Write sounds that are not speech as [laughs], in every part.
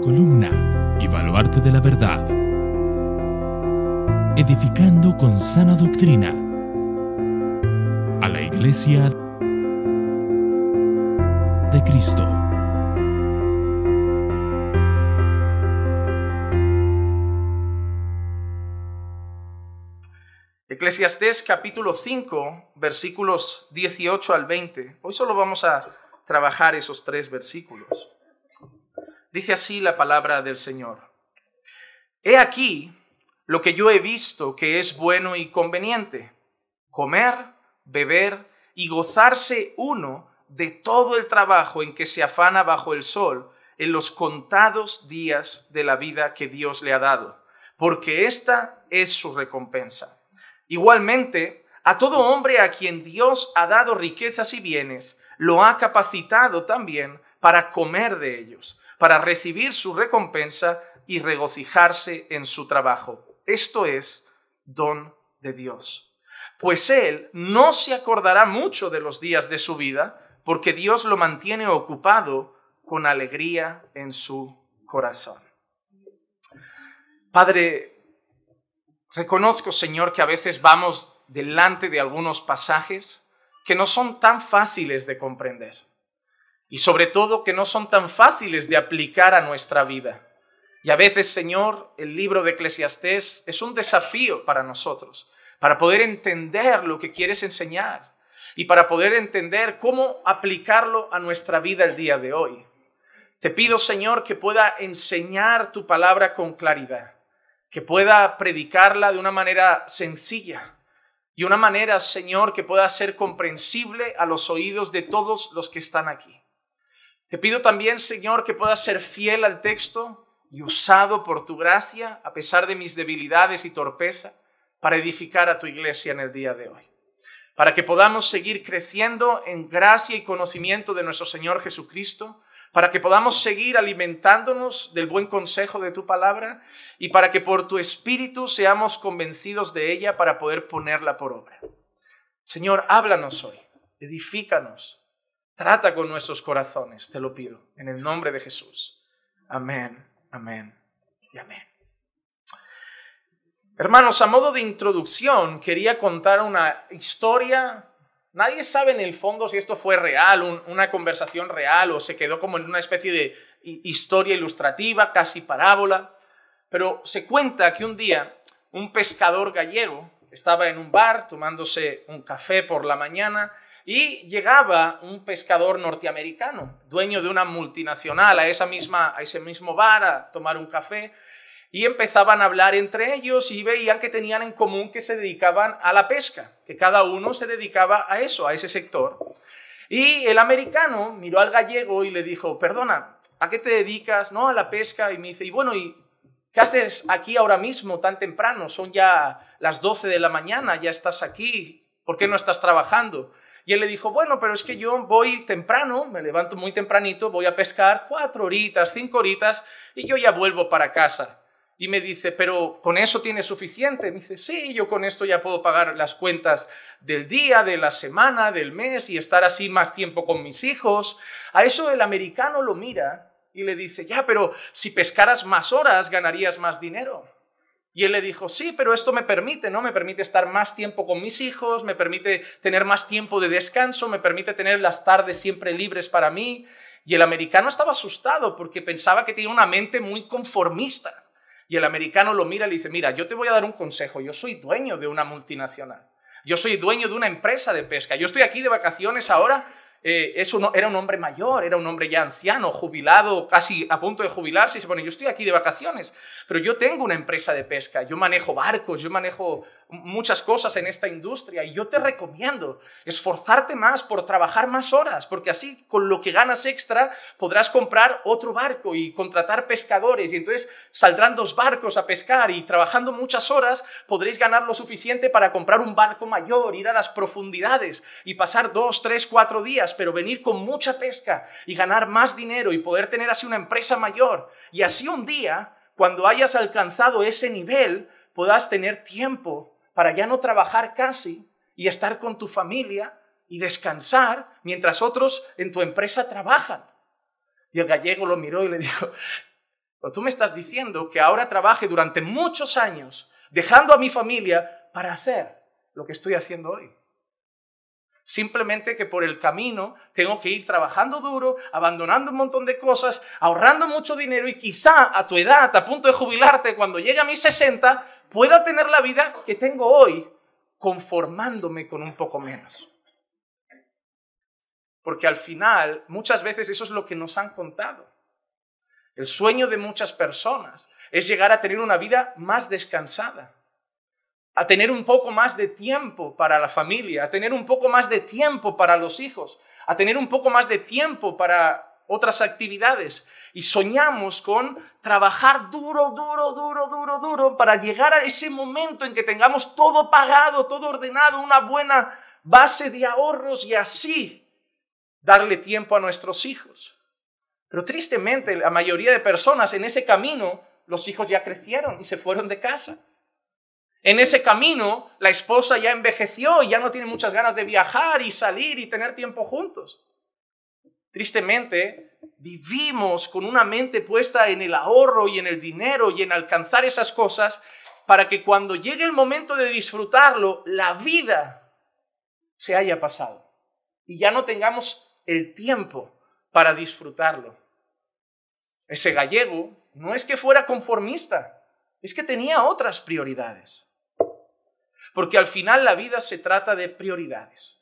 columna y de la verdad, edificando con sana doctrina a la iglesia de Cristo. Eclesiastés capítulo 5, versículos 18 al 20. Hoy solo vamos a trabajar esos tres versículos. Dice así la palabra del Señor. He aquí lo que yo he visto que es bueno y conveniente, comer, beber y gozarse uno de todo el trabajo en que se afana bajo el sol en los contados días de la vida que Dios le ha dado, porque esta es su recompensa. Igualmente, a todo hombre a quien Dios ha dado riquezas y bienes, lo ha capacitado también para comer de ellos para recibir su recompensa y regocijarse en su trabajo. Esto es don de Dios. Pues Él no se acordará mucho de los días de su vida, porque Dios lo mantiene ocupado con alegría en su corazón. Padre, reconozco, Señor, que a veces vamos delante de algunos pasajes que no son tan fáciles de comprender y sobre todo que no son tan fáciles de aplicar a nuestra vida. Y a veces, Señor, el libro de Eclesiastés es un desafío para nosotros, para poder entender lo que quieres enseñar y para poder entender cómo aplicarlo a nuestra vida el día de hoy. Te pido, Señor, que pueda enseñar tu palabra con claridad, que pueda predicarla de una manera sencilla y una manera, Señor, que pueda ser comprensible a los oídos de todos los que están aquí. Te pido también, Señor, que pueda ser fiel al texto y usado por tu gracia, a pesar de mis debilidades y torpeza, para edificar a tu iglesia en el día de hoy. Para que podamos seguir creciendo en gracia y conocimiento de nuestro Señor Jesucristo, para que podamos seguir alimentándonos del buen consejo de tu palabra y para que por tu espíritu seamos convencidos de ella para poder ponerla por obra. Señor, háblanos hoy, edifícanos, Trata con nuestros corazones, te lo pido, en el nombre de Jesús. Amén, amén y amén. Hermanos, a modo de introducción, quería contar una historia. Nadie sabe en el fondo si esto fue real, una conversación real o se quedó como en una especie de historia ilustrativa, casi parábola. Pero se cuenta que un día un pescador gallego estaba en un bar tomándose un café por la mañana y llegaba un pescador norteamericano, dueño de una multinacional, a, esa misma, a ese mismo bar a tomar un café. Y empezaban a hablar entre ellos y veían que tenían en común que se dedicaban a la pesca, que cada uno se dedicaba a eso, a ese sector. Y el americano miró al gallego y le dijo, perdona, ¿a qué te dedicas? No, a la pesca. Y me dice, y bueno, ¿y qué haces aquí ahora mismo tan temprano? Son ya las 12 de la mañana, ya estás aquí ¿Por qué no estás trabajando? Y él le dijo, bueno, pero es que yo voy temprano, me levanto muy tempranito, voy a pescar cuatro horitas, cinco horitas, y yo ya vuelvo para casa. Y me dice, pero ¿con eso tienes suficiente? Me dice, sí, yo con esto ya puedo pagar las cuentas del día, de la semana, del mes y estar así más tiempo con mis hijos. A eso el americano lo mira y le dice, ya, pero si pescaras más horas ganarías más dinero. Y él le dijo, sí, pero esto me permite, ¿no? Me permite estar más tiempo con mis hijos, me permite tener más tiempo de descanso, me permite tener las tardes siempre libres para mí. Y el americano estaba asustado porque pensaba que tenía una mente muy conformista. Y el americano lo mira y le dice, mira, yo te voy a dar un consejo, yo soy dueño de una multinacional, yo soy dueño de una empresa de pesca, yo estoy aquí de vacaciones ahora eh, eso no, era un hombre mayor, era un hombre ya anciano, jubilado, casi a punto de jubilarse, y se pone, yo estoy aquí de vacaciones, pero yo tengo una empresa de pesca, yo manejo barcos, yo manejo muchas cosas en esta industria y yo te recomiendo esforzarte más por trabajar más horas, porque así con lo que ganas extra podrás comprar otro barco y contratar pescadores y entonces saldrán dos barcos a pescar y trabajando muchas horas podréis ganar lo suficiente para comprar un barco mayor, ir a las profundidades y pasar dos, tres, cuatro días, pero venir con mucha pesca y ganar más dinero y poder tener así una empresa mayor y así un día cuando hayas alcanzado ese nivel, podrás tener tiempo para ya no trabajar casi y estar con tu familia y descansar mientras otros en tu empresa trabajan. Y el gallego lo miró y le dijo, tú me estás diciendo que ahora trabaje durante muchos años dejando a mi familia para hacer lo que estoy haciendo hoy. Simplemente que por el camino tengo que ir trabajando duro, abandonando un montón de cosas, ahorrando mucho dinero y quizá a tu edad, a punto de jubilarte, cuando llegue a mis 60, pueda tener la vida que tengo hoy conformándome con un poco menos. Porque al final, muchas veces eso es lo que nos han contado. El sueño de muchas personas es llegar a tener una vida más descansada, a tener un poco más de tiempo para la familia, a tener un poco más de tiempo para los hijos, a tener un poco más de tiempo para otras actividades y soñamos con trabajar duro, duro, duro, duro, duro para llegar a ese momento en que tengamos todo pagado, todo ordenado, una buena base de ahorros y así darle tiempo a nuestros hijos. Pero tristemente la mayoría de personas en ese camino, los hijos ya crecieron y se fueron de casa. En ese camino, la esposa ya envejeció y ya no tiene muchas ganas de viajar y salir y tener tiempo juntos. Tristemente, vivimos con una mente puesta en el ahorro y en el dinero y en alcanzar esas cosas para que cuando llegue el momento de disfrutarlo, la vida se haya pasado y ya no tengamos el tiempo para disfrutarlo. Ese gallego no es que fuera conformista, es que tenía otras prioridades. Porque al final la vida se trata de prioridades.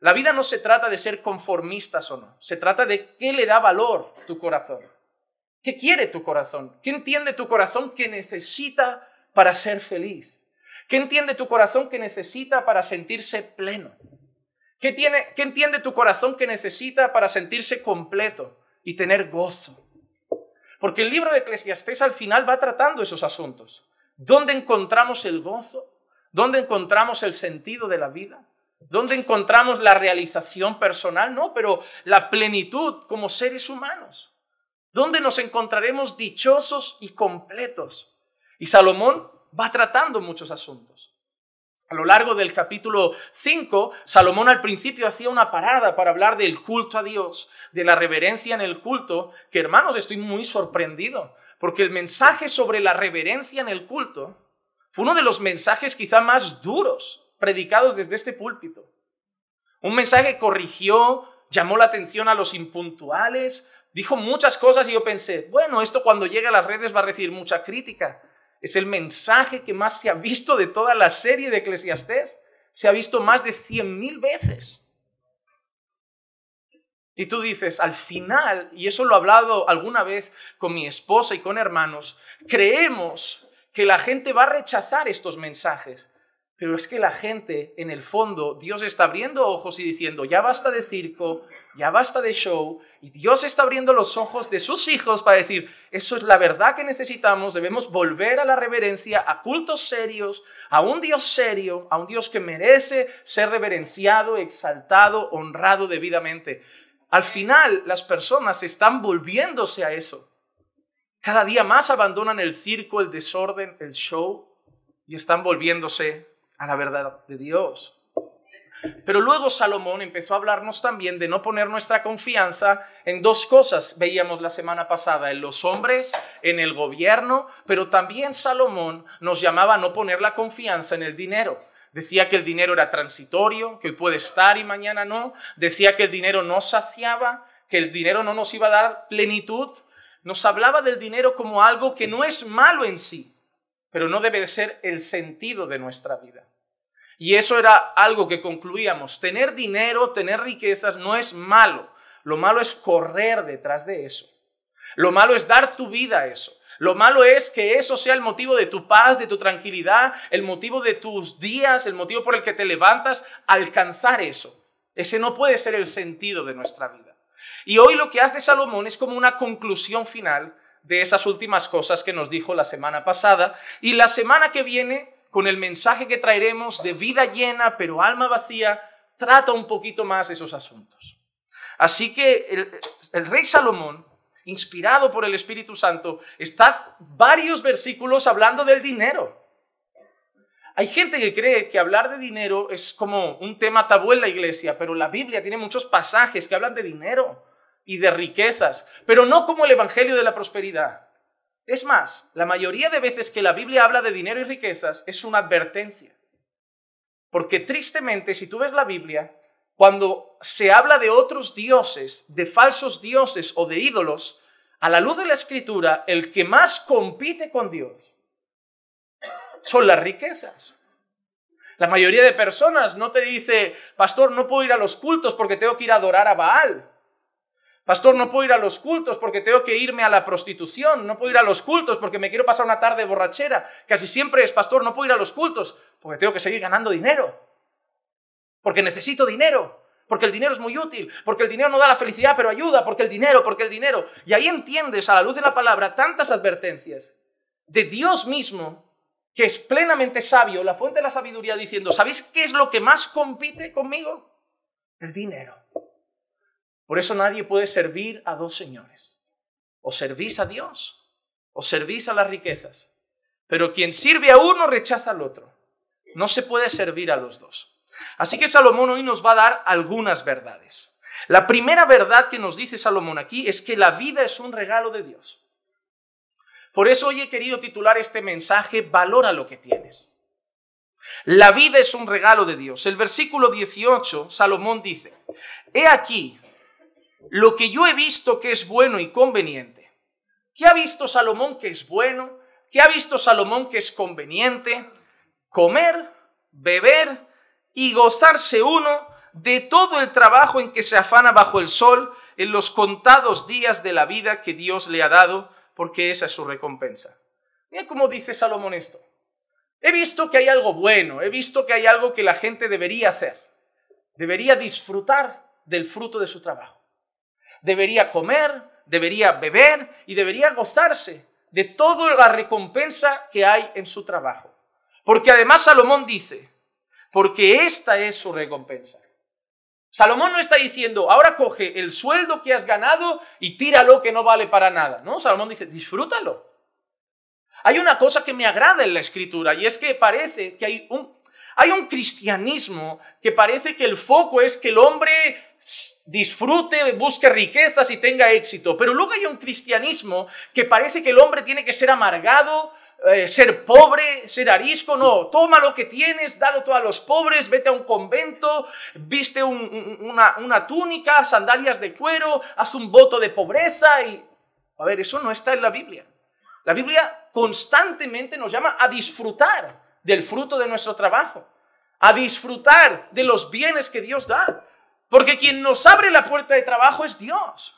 La vida no se trata de ser conformistas o no, se trata de qué le da valor tu corazón, qué quiere tu corazón, qué entiende tu corazón que necesita para ser feliz, qué entiende tu corazón que necesita para sentirse pleno, qué, tiene, qué entiende tu corazón que necesita para sentirse completo y tener gozo. Porque el libro de Eclesiastés al final va tratando esos asuntos. ¿Dónde encontramos el gozo? ¿Dónde encontramos el sentido de la vida? ¿Dónde encontramos la realización personal? No, pero la plenitud como seres humanos. ¿Dónde nos encontraremos dichosos y completos? Y Salomón va tratando muchos asuntos. A lo largo del capítulo 5, Salomón al principio hacía una parada para hablar del culto a Dios, de la reverencia en el culto, que hermanos estoy muy sorprendido, porque el mensaje sobre la reverencia en el culto fue uno de los mensajes quizá más duros predicados desde este púlpito. Un mensaje corrigió, llamó la atención a los impuntuales, dijo muchas cosas y yo pensé, bueno, esto cuando llegue a las redes va a recibir mucha crítica. Es el mensaje que más se ha visto de toda la serie de Eclesiastés. Se ha visto más de mil veces. Y tú dices, al final, y eso lo he hablado alguna vez con mi esposa y con hermanos, creemos que la gente va a rechazar estos mensajes. Pero es que la gente, en el fondo, Dios está abriendo ojos y diciendo, ya basta de circo, ya basta de show, y Dios está abriendo los ojos de sus hijos para decir, eso es la verdad que necesitamos, debemos volver a la reverencia, a cultos serios, a un Dios serio, a un Dios que merece ser reverenciado, exaltado, honrado debidamente. Al final, las personas están volviéndose a eso. Cada día más abandonan el circo, el desorden, el show, y están volviéndose a la verdad de Dios. Pero luego Salomón empezó a hablarnos también de no poner nuestra confianza en dos cosas. Veíamos la semana pasada, en los hombres, en el gobierno, pero también Salomón nos llamaba a no poner la confianza en el dinero. Decía que el dinero era transitorio, que hoy puede estar y mañana no. Decía que el dinero no saciaba, que el dinero no nos iba a dar plenitud. Nos hablaba del dinero como algo que no es malo en sí, pero no debe de ser el sentido de nuestra vida. Y eso era algo que concluíamos. Tener dinero, tener riquezas no es malo. Lo malo es correr detrás de eso. Lo malo es dar tu vida a eso. Lo malo es que eso sea el motivo de tu paz, de tu tranquilidad, el motivo de tus días, el motivo por el que te levantas, alcanzar eso. Ese no puede ser el sentido de nuestra vida. Y hoy lo que hace Salomón es como una conclusión final de esas últimas cosas que nos dijo la semana pasada. Y la semana que viene con el mensaje que traeremos de vida llena pero alma vacía, trata un poquito más esos asuntos. Así que el, rey Salomón, inspirado por el Espíritu Santo, está varios versículos hablando del dinero. Hay gente que cree que hablar de dinero es como un tema tabú en la iglesia, pero la Biblia tiene muchos pasajes que hablan de dinero y de riquezas, pero no como el Evangelio de la Prosperidad. Es más, la mayoría de veces que la Biblia habla de dinero y riquezas es una advertencia. Porque tristemente, si tú ves la Biblia, cuando se habla de otros dioses, de falsos dioses o de ídolos, a la luz de la escritura, el que más compite con Dios son las riquezas. La mayoría de personas no te dice, pastor, no puedo ir a los cultos porque tengo que ir a adorar a Baal. Pastor, no puedo ir a los cultos porque tengo que irme a la prostitución, no puedo ir a los cultos porque me quiero pasar una tarde borrachera. Casi siempre es, pastor, no puedo ir a los cultos porque tengo que seguir ganando dinero, porque necesito dinero, porque el dinero es muy útil, porque el dinero no da la felicidad, pero ayuda, porque el dinero, porque el dinero. Y ahí entiendes a la luz de la palabra tantas advertencias de Dios mismo que es plenamente sabio, la fuente de la sabiduría, diciendo, ¿sabéis qué es lo que más compite conmigo? El dinero. Por eso nadie puede servir a dos señores. O servís a Dios o servís a las riquezas. Pero quien sirve a uno rechaza al otro. No se puede servir a los dos. Así que Salomón hoy nos va a dar algunas verdades. La primera verdad que nos dice Salomón aquí es que la vida es un regalo de Dios. Por eso hoy he querido titular este mensaje, Valora lo que tienes. La vida es un regalo de Dios. El versículo 18, Salomón dice, He aquí, lo que yo he visto que es bueno y conveniente. ¿Qué ha visto Salomón que es bueno? ¿Qué ha visto Salomón que es conveniente? Comer, beber y gozarse uno de todo el trabajo en que se afana bajo el sol en los contados días de la vida que Dios le ha dado, porque esa es su recompensa. Mira cómo dice Salomón esto. He visto que hay algo bueno, he visto que hay algo que la gente debería hacer, debería disfrutar del fruto de su trabajo debería comer, debería beber y debería gozarse de toda la recompensa que hay en su trabajo. Porque además Salomón dice, porque esta es su recompensa. Salomón no está diciendo, ahora coge el sueldo que has ganado y tíralo que no vale para nada. No, Salomón dice, disfrútalo. Hay una cosa que me agrada en la escritura y es que parece que hay un, hay un cristianismo que parece que el foco es que el hombre disfrute, busque riquezas y tenga éxito. Pero luego hay un cristianismo que parece que el hombre tiene que ser amargado, eh, ser pobre, ser arisco, no, toma lo que tienes, dalo todo a los pobres, vete a un convento, viste una, una túnica, sandalias de cuero, haz un voto de pobreza y... A ver, eso no está en la Biblia. La Biblia constantemente nos llama a disfrutar del fruto de nuestro trabajo, a disfrutar de los bienes que Dios da, porque quien nos abre la puerta de trabajo es Dios.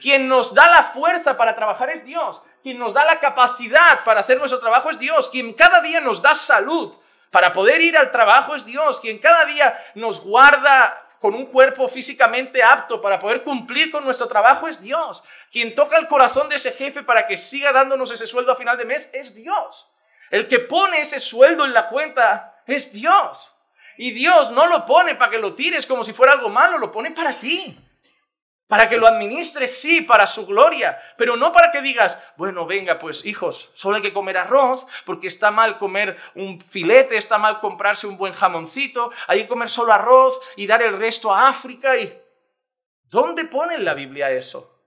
Quien nos da la fuerza para trabajar es Dios. Quien nos da la capacidad para hacer nuestro trabajo es Dios. Quien cada día nos da salud para poder ir al trabajo es Dios. Quien cada día nos guarda con un cuerpo físicamente apto para poder cumplir con nuestro trabajo es Dios. Quien toca el corazón de ese jefe para que siga dándonos ese sueldo a final de mes es Dios. El que pone ese sueldo en la cuenta es Dios. Y Dios no lo pone para que lo tires como si fuera algo malo, lo pone para ti. Para que lo administres, sí, para su gloria, pero no para que digas, bueno, venga, pues hijos, solo hay que comer arroz, porque está mal comer un filete, está mal comprarse un buen jamoncito, hay que comer solo arroz y dar el resto a África. Y... ¿Dónde pone la Biblia eso?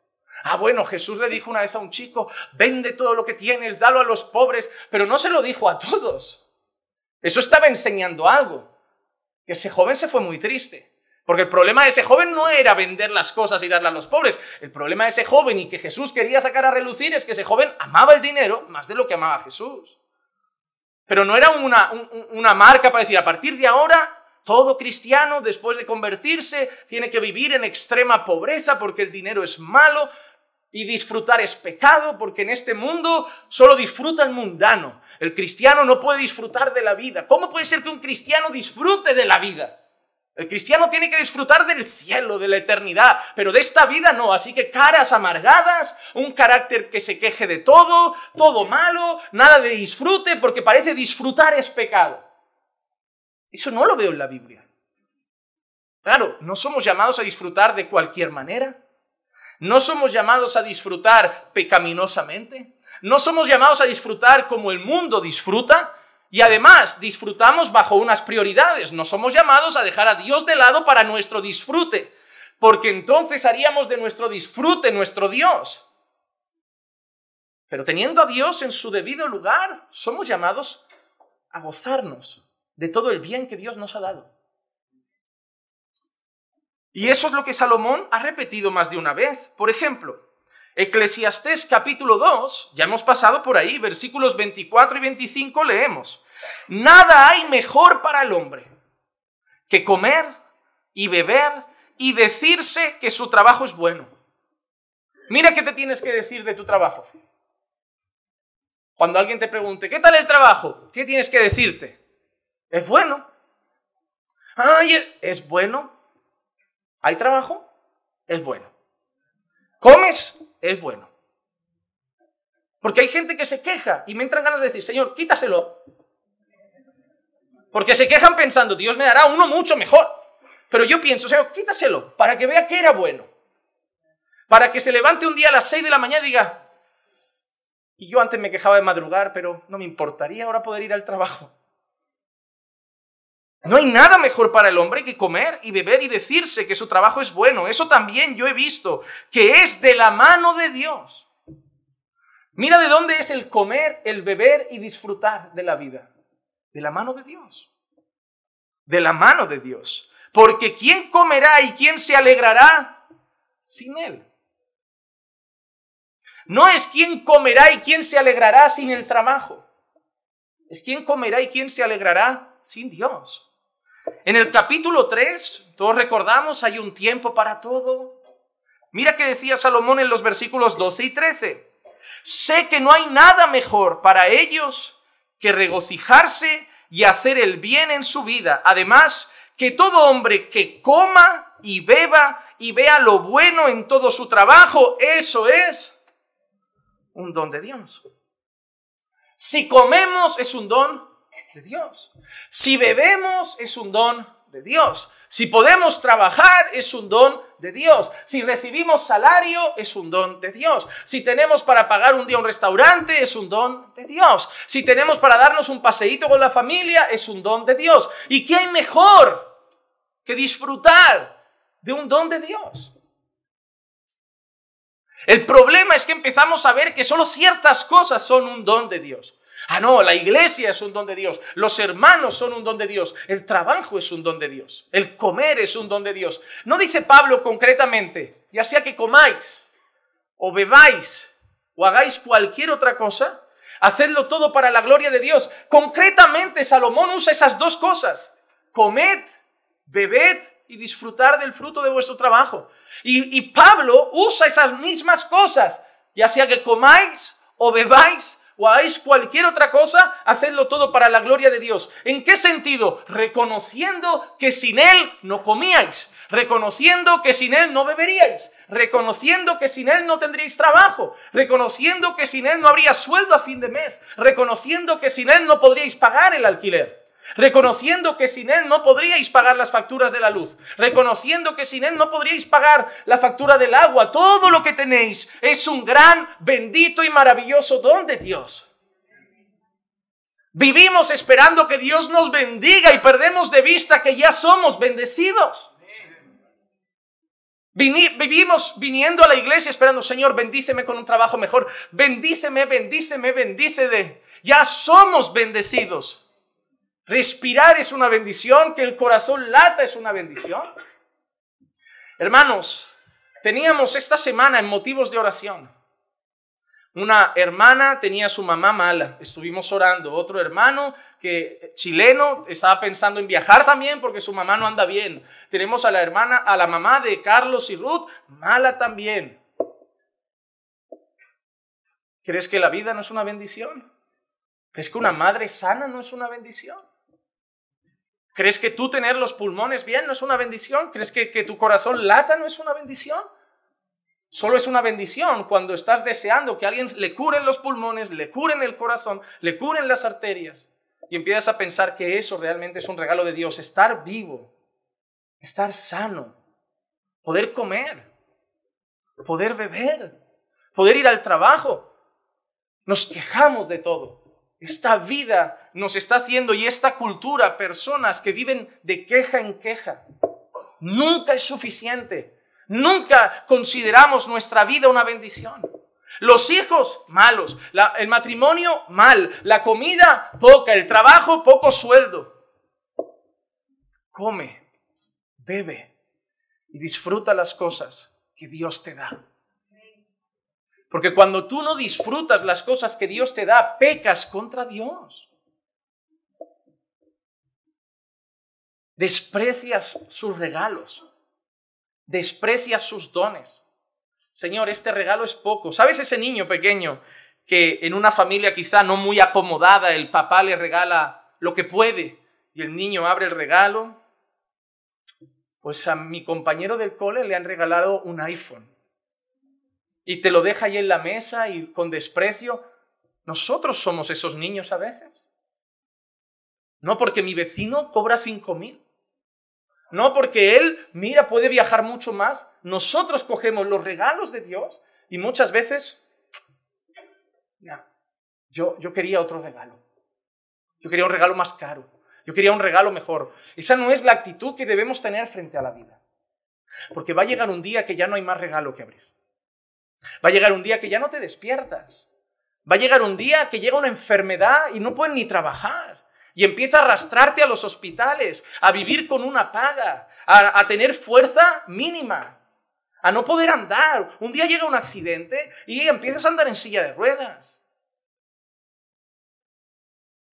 Ah, bueno, Jesús le dijo una vez a un chico, vende todo lo que tienes, dalo a los pobres, pero no se lo dijo a todos. Eso estaba enseñando algo que ese joven se fue muy triste. Porque el problema de ese joven no era vender las cosas y darlas a los pobres. El problema de ese joven y que Jesús quería sacar a relucir es que ese joven amaba el dinero más de lo que amaba Jesús. Pero no era una, una marca para decir, a partir de ahora, todo cristiano, después de convertirse, tiene que vivir en extrema pobreza porque el dinero es malo. Y disfrutar es pecado porque en este mundo solo disfruta el mundano. El cristiano no puede disfrutar de la vida. ¿Cómo puede ser que un cristiano disfrute de la vida? El cristiano tiene que disfrutar del cielo, de la eternidad, pero de esta vida no. Así que caras amargadas, un carácter que se queje de todo, todo malo, nada de disfrute, porque parece disfrutar es pecado. Eso no lo veo en la Biblia. Claro, no somos llamados a disfrutar de cualquier manera. ¿No somos llamados a disfrutar pecaminosamente? ¿No somos llamados a disfrutar como el mundo disfruta? Y además disfrutamos bajo unas prioridades. No somos llamados a dejar a Dios de lado para nuestro disfrute, porque entonces haríamos de nuestro disfrute nuestro Dios. Pero teniendo a Dios en su debido lugar, somos llamados a gozarnos de todo el bien que Dios nos ha dado. Y eso es lo que Salomón ha repetido más de una vez. Por ejemplo, Eclesiastés capítulo 2, ya hemos pasado por ahí, versículos 24 y 25 leemos, nada hay mejor para el hombre que comer y beber y decirse que su trabajo es bueno. Mira qué te tienes que decir de tu trabajo. Cuando alguien te pregunte, ¿qué tal el trabajo? ¿Qué tienes que decirte? Es bueno. Ay, e-, es bueno. Hay trabajo, es bueno. Comes, es bueno. Porque hay gente que se queja y me entran ganas de decir, Señor, quítaselo. Porque se quejan pensando, Dios me dará uno mucho mejor. Pero yo pienso, Señor, quítaselo para que vea que era bueno. Para que se levante un día a las 6 de la mañana y diga, y yo antes me quejaba de madrugar, pero no me importaría ahora poder ir al trabajo. No hay nada mejor para el hombre que comer y beber y decirse que su trabajo es bueno. Eso también yo he visto, que es de la mano de Dios. Mira de dónde es el comer, el beber y disfrutar de la vida. De la mano de Dios. De la mano de Dios. Porque ¿quién comerá y quién se alegrará sin Él? No es quién comerá y quién se alegrará sin el trabajo. Es quién comerá y quién se alegrará sin Dios. En el capítulo 3, todos recordamos, hay un tiempo para todo. Mira que decía Salomón en los versículos 12 y 13. Sé que no hay nada mejor para ellos que regocijarse y hacer el bien en su vida. Además, que todo hombre que coma y beba y vea lo bueno en todo su trabajo, eso es un don de Dios. Si comemos es un don de Dios. Si bebemos es un don de Dios. Si podemos trabajar es un don de Dios. Si recibimos salario es un don de Dios. Si tenemos para pagar un día un restaurante es un don de Dios. Si tenemos para darnos un paseíto con la familia es un don de Dios. ¿Y qué hay mejor que disfrutar de un don de Dios? El problema es que empezamos a ver que solo ciertas cosas son un don de Dios. Ah, no, la iglesia es un don de Dios, los hermanos son un don de Dios, el trabajo es un don de Dios, el comer es un don de Dios. No dice Pablo concretamente, ya sea que comáis o bebáis o hagáis cualquier otra cosa, hacedlo todo para la gloria de Dios. Concretamente Salomón usa esas dos cosas, comed, bebed y disfrutar del fruto de vuestro trabajo. Y, Pablo usa esas mismas cosas, ya sea que comáis o bebáis o hagáis cualquier otra cosa, hacedlo todo para la gloria de Dios. ¿En qué sentido? Reconociendo que sin Él no comíais, reconociendo que sin Él no beberíais, reconociendo que sin Él no tendríais trabajo, reconociendo que sin Él no habría sueldo a fin de mes, reconociendo que sin Él no podríais pagar el alquiler. Reconociendo que sin Él no podríais pagar las facturas de la luz. Reconociendo que sin Él no podríais pagar la factura del agua. Todo lo que tenéis es un gran, bendito y maravilloso don de Dios. Vivimos esperando que Dios nos bendiga y perdemos de vista que ya somos bendecidos. Vivimos viniendo a la iglesia esperando, Señor, bendíceme con un trabajo mejor. Bendíceme, bendíceme, bendíceme. Ya somos bendecidos. Respirar es una bendición, que el corazón lata es una bendición. Hermanos, teníamos esta semana en motivos de oración. Una hermana tenía a su mamá mala, estuvimos orando. Otro hermano que chileno estaba pensando en viajar también porque su mamá no anda bien. Tenemos a la hermana, a la mamá de Carlos y Ruth, mala también. ¿Crees que la vida no es una bendición? ¿Crees que una madre sana no es una bendición? ¿Crees que tú tener los pulmones bien no es una bendición? ¿Crees que, tu corazón lata no es una bendición? Solo es una bendición cuando estás deseando que alguien le curen los pulmones, le curen el corazón, le curen las arterias. Y empiezas a pensar que eso realmente es un regalo de Dios, estar vivo, estar sano, poder comer, poder beber, poder ir al trabajo. Nos quejamos de todo. Esta vida nos está haciendo y esta cultura, personas que viven de queja en queja. Nunca es suficiente. Nunca consideramos nuestra vida una bendición. Los hijos, malos. el matrimonio, mal. La comida, poca. El trabajo, poco sueldo. Come, bebe y disfruta las cosas que Dios te da. Porque cuando tú no disfrutas las cosas que Dios te da, pecas contra Dios. Desprecias sus regalos. Desprecias sus dones. Señor, este regalo es poco. ¿Sabes ese niño pequeño que en una familia quizá no muy acomodada el papá le regala lo que puede y el niño abre el regalo? Pues a mi compañero del cole le han regalado un iPhone y te lo deja ahí en la mesa y con desprecio. Nosotros somos esos niños a veces. No porque mi vecino cobra mil. No porque él, mira, puede viajar mucho más. Nosotros cogemos los regalos de Dios y muchas veces, yo, yo quería otro regalo. Yo quería un regalo más caro. Yo quería un regalo mejor. Esa no es la actitud que debemos tener frente a la vida. Porque va a llegar un día que ya no hay más regalo que abrir. Va a llegar un día que ya no te despiertas. Va a llegar un día que llega una enfermedad y no pueden ni trabajar. Y empieza a arrastrarte a los hospitales, a vivir con una paga, a, tener fuerza mínima, a no poder andar. Un día llega un accidente y empiezas a andar en silla de ruedas.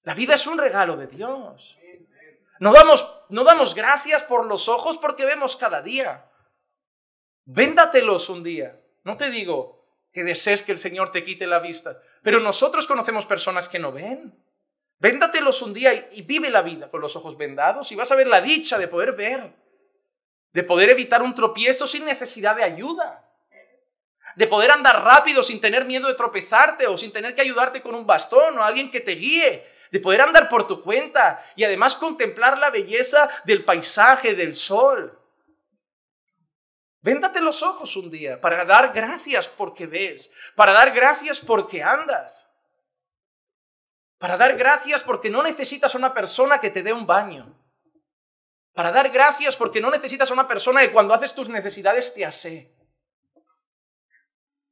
La vida es un regalo de Dios. No damos, no damos gracias por los ojos porque vemos cada día. Véndatelos un día. No te digo que desees que el Señor te quite la vista, pero nosotros conocemos personas que no ven. Véndatelos un día y, vive la vida con los ojos vendados y vas a ver la dicha de poder ver, de poder evitar un tropiezo sin necesidad de ayuda, de poder andar rápido sin tener miedo de tropezarte o sin tener que ayudarte con un bastón o alguien que te guíe, de poder andar por tu cuenta y además contemplar la belleza del paisaje, del sol. Véndate los ojos un día para dar gracias porque ves, para dar gracias porque andas. Para dar gracias porque no necesitas a una persona que te dé un baño. Para dar gracias porque no necesitas a una persona que cuando haces tus necesidades te ase.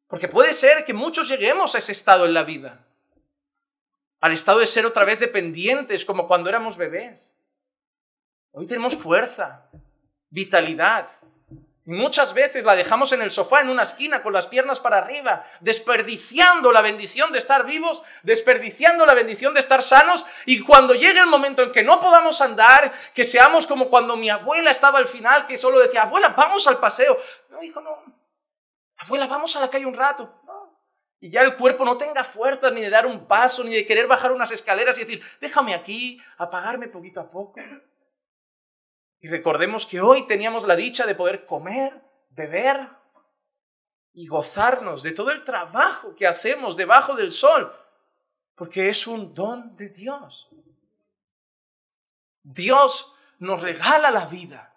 Porque puede ser que muchos lleguemos a ese estado en la vida. Al estado de ser otra vez dependientes como cuando éramos bebés. Hoy tenemos fuerza, vitalidad, y muchas veces la dejamos en el sofá, en una esquina, con las piernas para arriba, desperdiciando la bendición de estar vivos, desperdiciando la bendición de estar sanos. Y cuando llegue el momento en que no podamos andar, que seamos como cuando mi abuela estaba al final, que solo decía, abuela, vamos al paseo. No, hijo, no. Abuela, vamos a la calle un rato. Y ya el cuerpo no tenga fuerza ni de dar un paso, ni de querer bajar unas escaleras y decir, déjame aquí, apagarme poquito a poco. Y recordemos que hoy teníamos la dicha de poder comer, beber y gozarnos de todo el trabajo que hacemos debajo del sol, porque es un don de Dios. Dios nos regala la vida.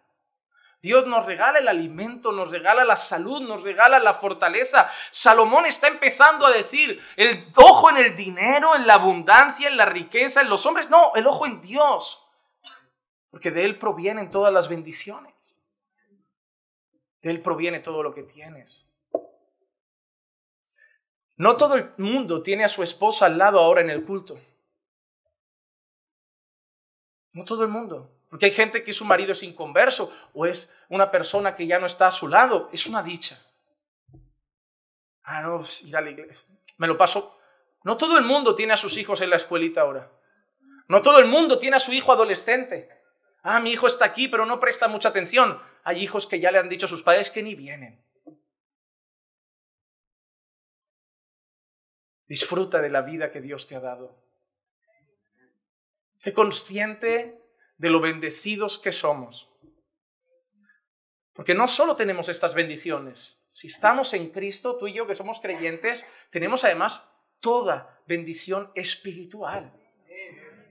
Dios nos regala el alimento, nos regala la salud, nos regala la fortaleza. Salomón está empezando a decir, el ojo en el dinero, en la abundancia, en la riqueza, en los hombres. No, el ojo en Dios. Porque de Él provienen todas las bendiciones. De Él proviene todo lo que tienes. No todo el mundo tiene a su esposa al lado ahora en el culto. No todo el mundo. Porque hay gente que su marido es inconverso o es una persona que ya no está a su lado. Es una dicha. Ah, no, pues, ir a la iglesia. Me lo paso. No todo el mundo tiene a sus hijos en la escuelita ahora. No todo el mundo tiene a su hijo adolescente. Ah, mi hijo está aquí, pero no presta mucha atención. Hay hijos que ya le han dicho a sus padres que ni vienen. Disfruta de la vida que Dios te ha dado. Sé consciente de lo bendecidos que somos. Porque no solo tenemos estas bendiciones, si estamos en Cristo, tú y yo que somos creyentes, tenemos además toda bendición espiritual.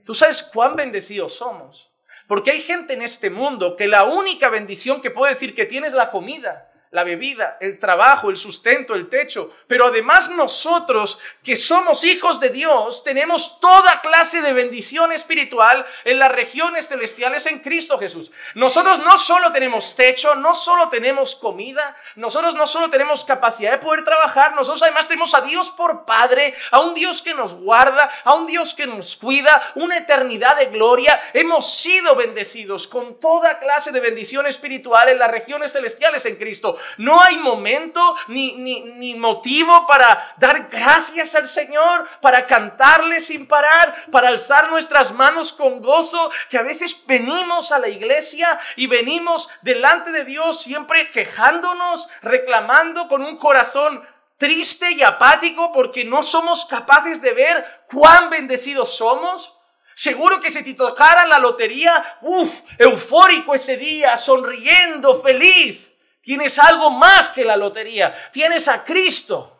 ¿Tú sabes cuán bendecidos somos? Porque hay gente en este mundo que la única bendición que puede decir que tiene es la comida la bebida, el trabajo, el sustento, el techo. Pero además nosotros que somos hijos de Dios tenemos toda clase de bendición espiritual en las regiones celestiales en Cristo Jesús. Nosotros no solo tenemos techo, no solo tenemos comida, nosotros no solo tenemos capacidad de poder trabajar, nosotros además tenemos a Dios por Padre, a un Dios que nos guarda, a un Dios que nos cuida, una eternidad de gloria. Hemos sido bendecidos con toda clase de bendición espiritual en las regiones celestiales en Cristo. No hay momento ni, motivo para dar gracias al Señor, para cantarle sin parar, para alzar nuestras manos con gozo, que a veces venimos a la iglesia y venimos delante de Dios siempre quejándonos, reclamando con un corazón triste y apático porque no somos capaces de ver cuán bendecidos somos. Seguro que si te tocara la lotería, uff, eufórico ese día, sonriendo, feliz. Tienes algo más que la lotería. Tienes a Cristo.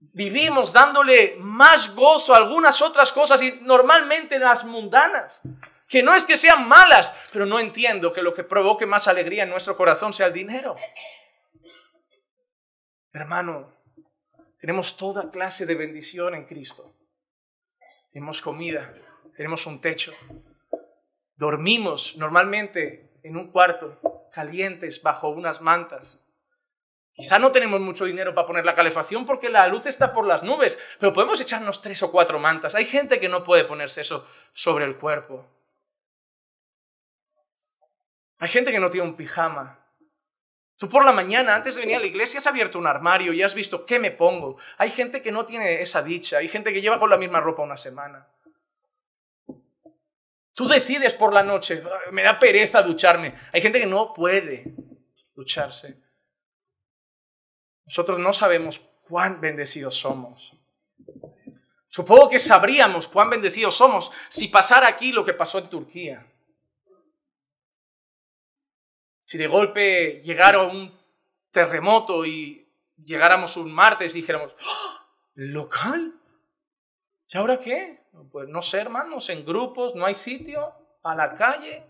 Vivimos dándole más gozo a algunas otras cosas y normalmente las mundanas. Que no es que sean malas, pero no entiendo que lo que provoque más alegría en nuestro corazón sea el dinero. Hermano, tenemos toda clase de bendición en Cristo. Tenemos comida, tenemos un techo, dormimos normalmente en un cuarto, calientes, bajo unas mantas. Quizá no tenemos mucho dinero para poner la calefacción porque la luz está por las nubes, pero podemos echarnos tres o cuatro mantas. Hay gente que no puede ponerse eso sobre el cuerpo. Hay gente que no tiene un pijama. Tú por la mañana, antes de venir a la iglesia, has abierto un armario y has visto qué me pongo. Hay gente que no tiene esa dicha. Hay gente que lleva con la misma ropa una semana. Tú decides por la noche, me da pereza ducharme. Hay gente que no puede ducharse. Nosotros no sabemos cuán bendecidos somos. Supongo que sabríamos cuán bendecidos somos si pasara aquí lo que pasó en Turquía. Si de golpe llegara un terremoto y llegáramos un martes y dijéramos, ¡Ah! ¿local? ¿Y ahora qué? Pues no sé, hermanos, en grupos, no hay sitio, a la calle.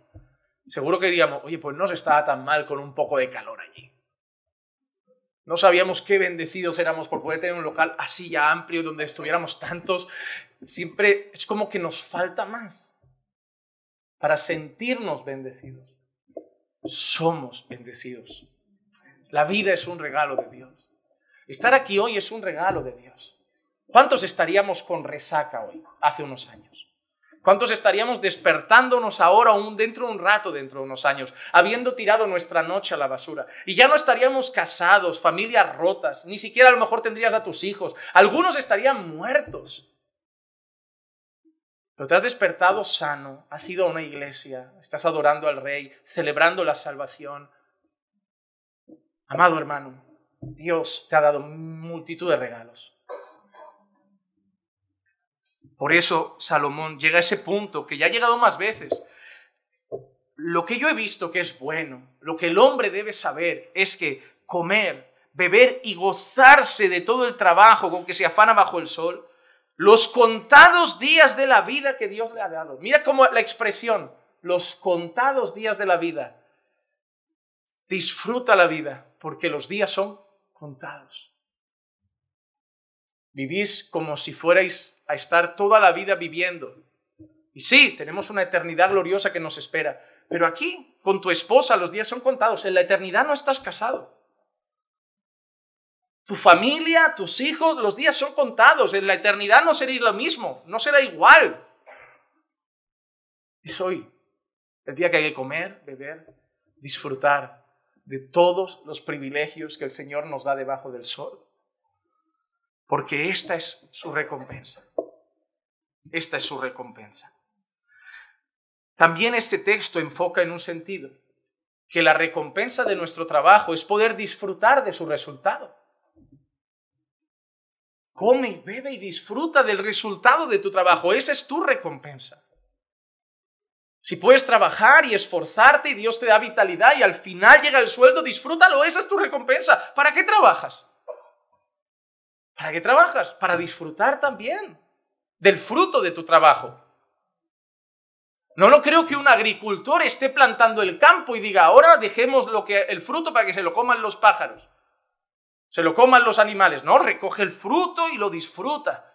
Seguro que diríamos, oye, pues no se estaba tan mal con un poco de calor allí. No sabíamos qué bendecidos éramos por poder tener un local así ya amplio donde estuviéramos tantos. Siempre es como que nos falta más para sentirnos bendecidos. Somos bendecidos. La vida es un regalo de Dios. Estar aquí hoy es un regalo de Dios. ¿Cuántos estaríamos con resaca hoy, hace unos años? ¿Cuántos estaríamos despertándonos ahora un dentro de un rato, dentro de unos años, habiendo tirado nuestra noche a la basura? Y ya no estaríamos casados, familias rotas, ni siquiera a lo mejor tendrías a tus hijos. Algunos estarían muertos. Pero te has despertado sano, has ido a una iglesia, estás adorando al Rey, celebrando la salvación. Amado hermano, Dios te ha dado multitud de regalos. Por eso Salomón llega a ese punto que ya ha llegado más veces. Lo que yo he visto que es bueno, lo que el hombre debe saber es que comer, beber y gozarse de todo el trabajo con que se afana bajo el sol, los contados días de la vida que Dios le ha dado. Mira cómo la expresión, los contados días de la vida. Disfruta la vida, porque los días son contados. Vivís como si fuerais a estar toda la vida viviendo. Y sí, tenemos una eternidad gloriosa que nos espera, pero aquí, con tu esposa, los días son contados. En la eternidad no estás casado. Tu familia, tus hijos, los días son contados. En la eternidad no seréis lo mismo, no será igual. Es hoy, el día que hay que comer, beber, disfrutar de todos los privilegios que el Señor nos da debajo del sol porque esta es su recompensa. Esta es su recompensa. También este texto enfoca en un sentido, que la recompensa de nuestro trabajo es poder disfrutar de su resultado. Come y bebe y disfruta del resultado de tu trabajo. Esa es tu recompensa. Si puedes trabajar y esforzarte y Dios te da vitalidad y al final llega el sueldo, disfrútalo. Esa es tu recompensa. ¿Para qué trabajas? ¿Para qué trabajas? Para disfrutar también del fruto de tu trabajo. No, lo creo que un agricultor esté plantando el campo y diga, ahora dejemos lo que, el fruto para que se lo coman los pájaros, se lo coman los animales. No, recoge el fruto y lo disfruta.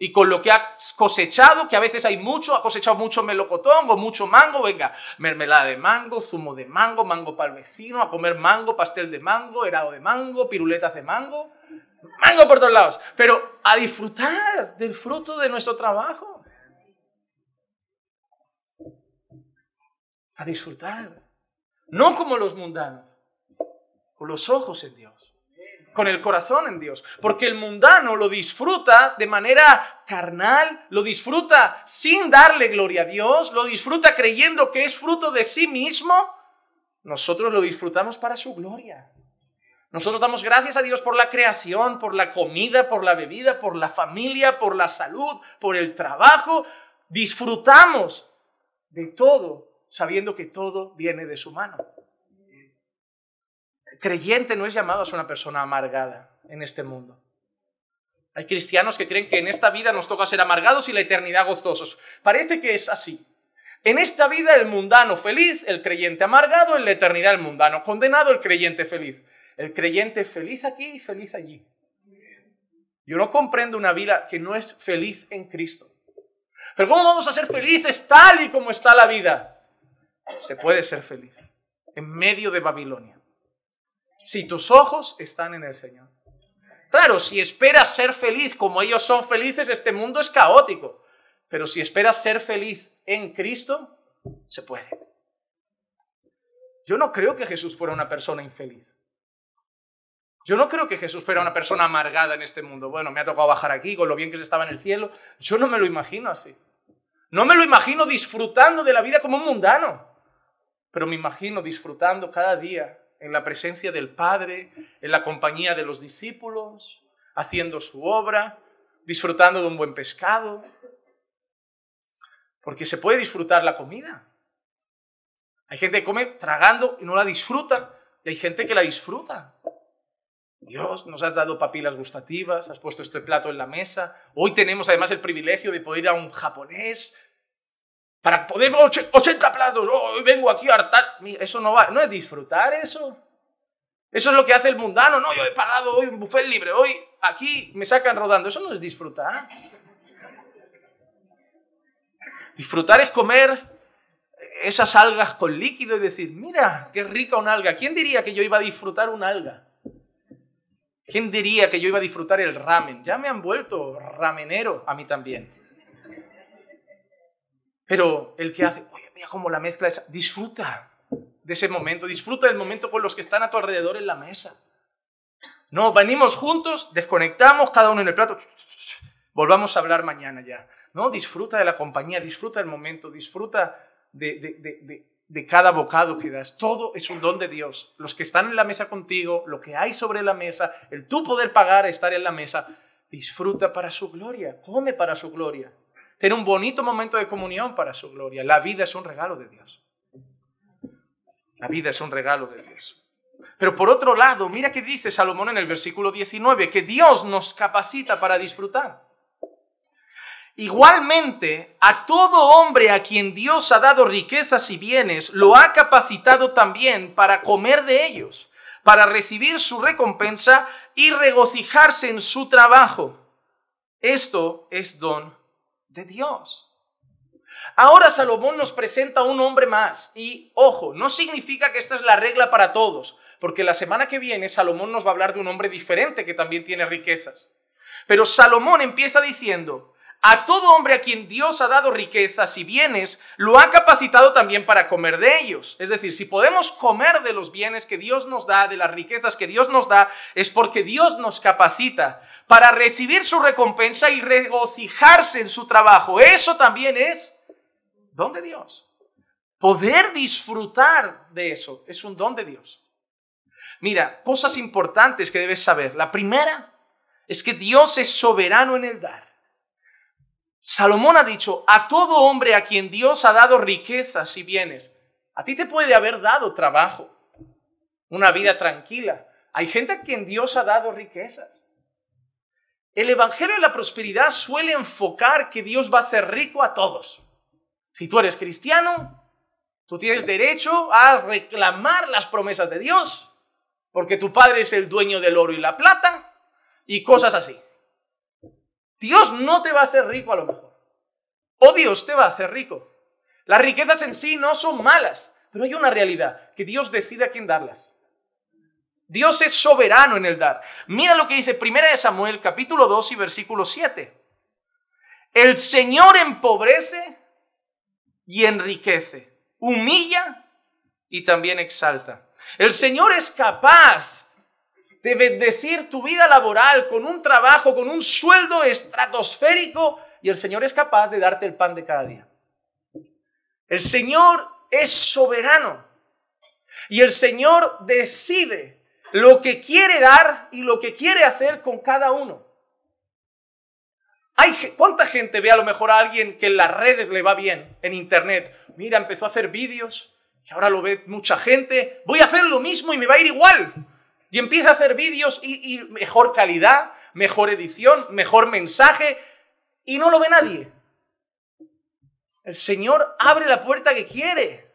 Y con lo que ha cosechado, que a veces hay mucho, ha cosechado mucho melocotón o mucho mango, venga, mermelada de mango, zumo de mango, mango para a comer mango, pastel de mango, helado de mango, piruletas de mango mango por todos lados, pero a disfrutar del fruto de nuestro trabajo. A disfrutar. No como los mundanos, con los ojos en Dios, con el corazón en Dios, porque el mundano lo disfruta de manera carnal, lo disfruta sin darle gloria a Dios, lo disfruta creyendo que es fruto de sí mismo. Nosotros lo disfrutamos para su gloria. Nosotros damos gracias a Dios por la creación, por la comida, por la bebida, por la familia, por la salud, por el trabajo. Disfrutamos de todo, sabiendo que todo viene de su mano. El creyente no es llamado a ser una persona amargada en este mundo. Hay cristianos que creen que en esta vida nos toca ser amargados y la eternidad gozosos. Parece que es así. En esta vida el mundano feliz, el creyente amargado, en la eternidad el mundano condenado, el creyente feliz. El creyente feliz aquí y feliz allí. Yo no comprendo una vida que no es feliz en Cristo. Pero ¿cómo vamos a ser felices tal y como está la vida? Se puede ser feliz en medio de Babilonia. Si tus ojos están en el Señor. Claro, si esperas ser feliz como ellos son felices, este mundo es caótico. Pero si esperas ser feliz en Cristo, se puede. Yo no creo que Jesús fuera una persona infeliz. Yo no creo que Jesús fuera una persona amargada en este mundo. Bueno, me ha tocado bajar aquí con lo bien que se estaba en el cielo. Yo no me lo imagino así. No me lo imagino disfrutando de la vida como un mundano. Pero me imagino disfrutando cada día en la presencia del Padre, en la compañía de los discípulos, haciendo su obra, disfrutando de un buen pescado. Porque se puede disfrutar la comida. Hay gente que come tragando y no la disfruta. Y hay gente que la disfruta. Dios, nos has dado papilas gustativas, has puesto este plato en la mesa. Hoy tenemos además el privilegio de poder ir a un japonés para poder 80 platos. Oh, hoy vengo aquí a hartar. Eso no va, no es disfrutar eso. Eso es lo que hace el mundano. No, yo he pagado hoy un buffet libre. Hoy aquí me sacan rodando. Eso no es disfrutar. Disfrutar es comer esas algas con líquido y decir, mira, qué rica una alga. ¿Quién diría que yo iba a disfrutar una alga? ¿Quién diría que yo iba a disfrutar el ramen? Ya me han vuelto ramenero a mí también. Pero el que hace, oye, mira cómo la mezcla es, disfruta de ese momento, disfruta del momento con los que están a tu alrededor en la mesa. No, venimos juntos, desconectamos cada uno en el plato, volvamos a hablar mañana ya. No, disfruta de la compañía, disfruta del momento, disfruta de de cada bocado que das. Todo es un don de Dios. Los que están en la mesa contigo, lo que hay sobre la mesa, el tú poder pagar, estar en la mesa, disfruta para su gloria, come para su gloria. Ten un bonito momento de comunión para su gloria. La vida es un regalo de Dios. La vida es un regalo de Dios. Pero por otro lado, mira que dice Salomón en el versículo 19, que Dios nos capacita para disfrutar. Igualmente, a todo hombre a quien Dios ha dado riquezas y bienes, lo ha capacitado también para comer de ellos, para recibir su recompensa y regocijarse en su trabajo. Esto es don de Dios. Ahora Salomón nos presenta a un hombre más y, ojo, no significa que esta es la regla para todos, porque la semana que viene Salomón nos va a hablar de un hombre diferente que también tiene riquezas. Pero Salomón empieza diciendo, a todo hombre a quien Dios ha dado riquezas y bienes, lo ha capacitado también para comer de ellos. Es decir, si podemos comer de los bienes que Dios nos da, de las riquezas que Dios nos da, es porque Dios nos capacita para recibir su recompensa y regocijarse en su trabajo. Eso también es don de Dios. Poder disfrutar de eso es un don de Dios. Mira, cosas importantes que debes saber. La primera es que Dios es soberano en el dar. Salomón ha dicho, a todo hombre a quien Dios ha dado riquezas y bienes, a ti te puede haber dado trabajo, una vida tranquila. Hay gente a quien Dios ha dado riquezas. El Evangelio de la Prosperidad suele enfocar que Dios va a hacer rico a todos. Si tú eres cristiano, tú tienes derecho a reclamar las promesas de Dios, porque tu Padre es el dueño del oro y la plata, y cosas así. Dios no te va a hacer rico a lo mejor. O Dios te va a hacer rico. Las riquezas en sí no son malas, pero hay una realidad, que Dios decide a quién darlas. Dios es soberano en el dar. Mira lo que dice 1 Samuel capítulo 2 y versículo 7. El Señor empobrece y enriquece, humilla y también exalta. El Señor es capaz de bendecir tu vida laboral con un trabajo, con un sueldo estratosférico, y el Señor es capaz de darte el pan de cada día. El Señor es soberano y el Señor decide lo que quiere dar y lo que quiere hacer con cada uno. Hay, ¿Cuánta gente ve a lo mejor a alguien que en las redes le va bien, en internet? Mira, empezó a hacer vídeos y ahora lo ve mucha gente. Voy a hacer lo mismo y me va a ir igual. Y empieza a hacer vídeos y, mejor calidad, mejor edición, mejor mensaje, y no lo ve nadie. El Señor abre la puerta que quiere.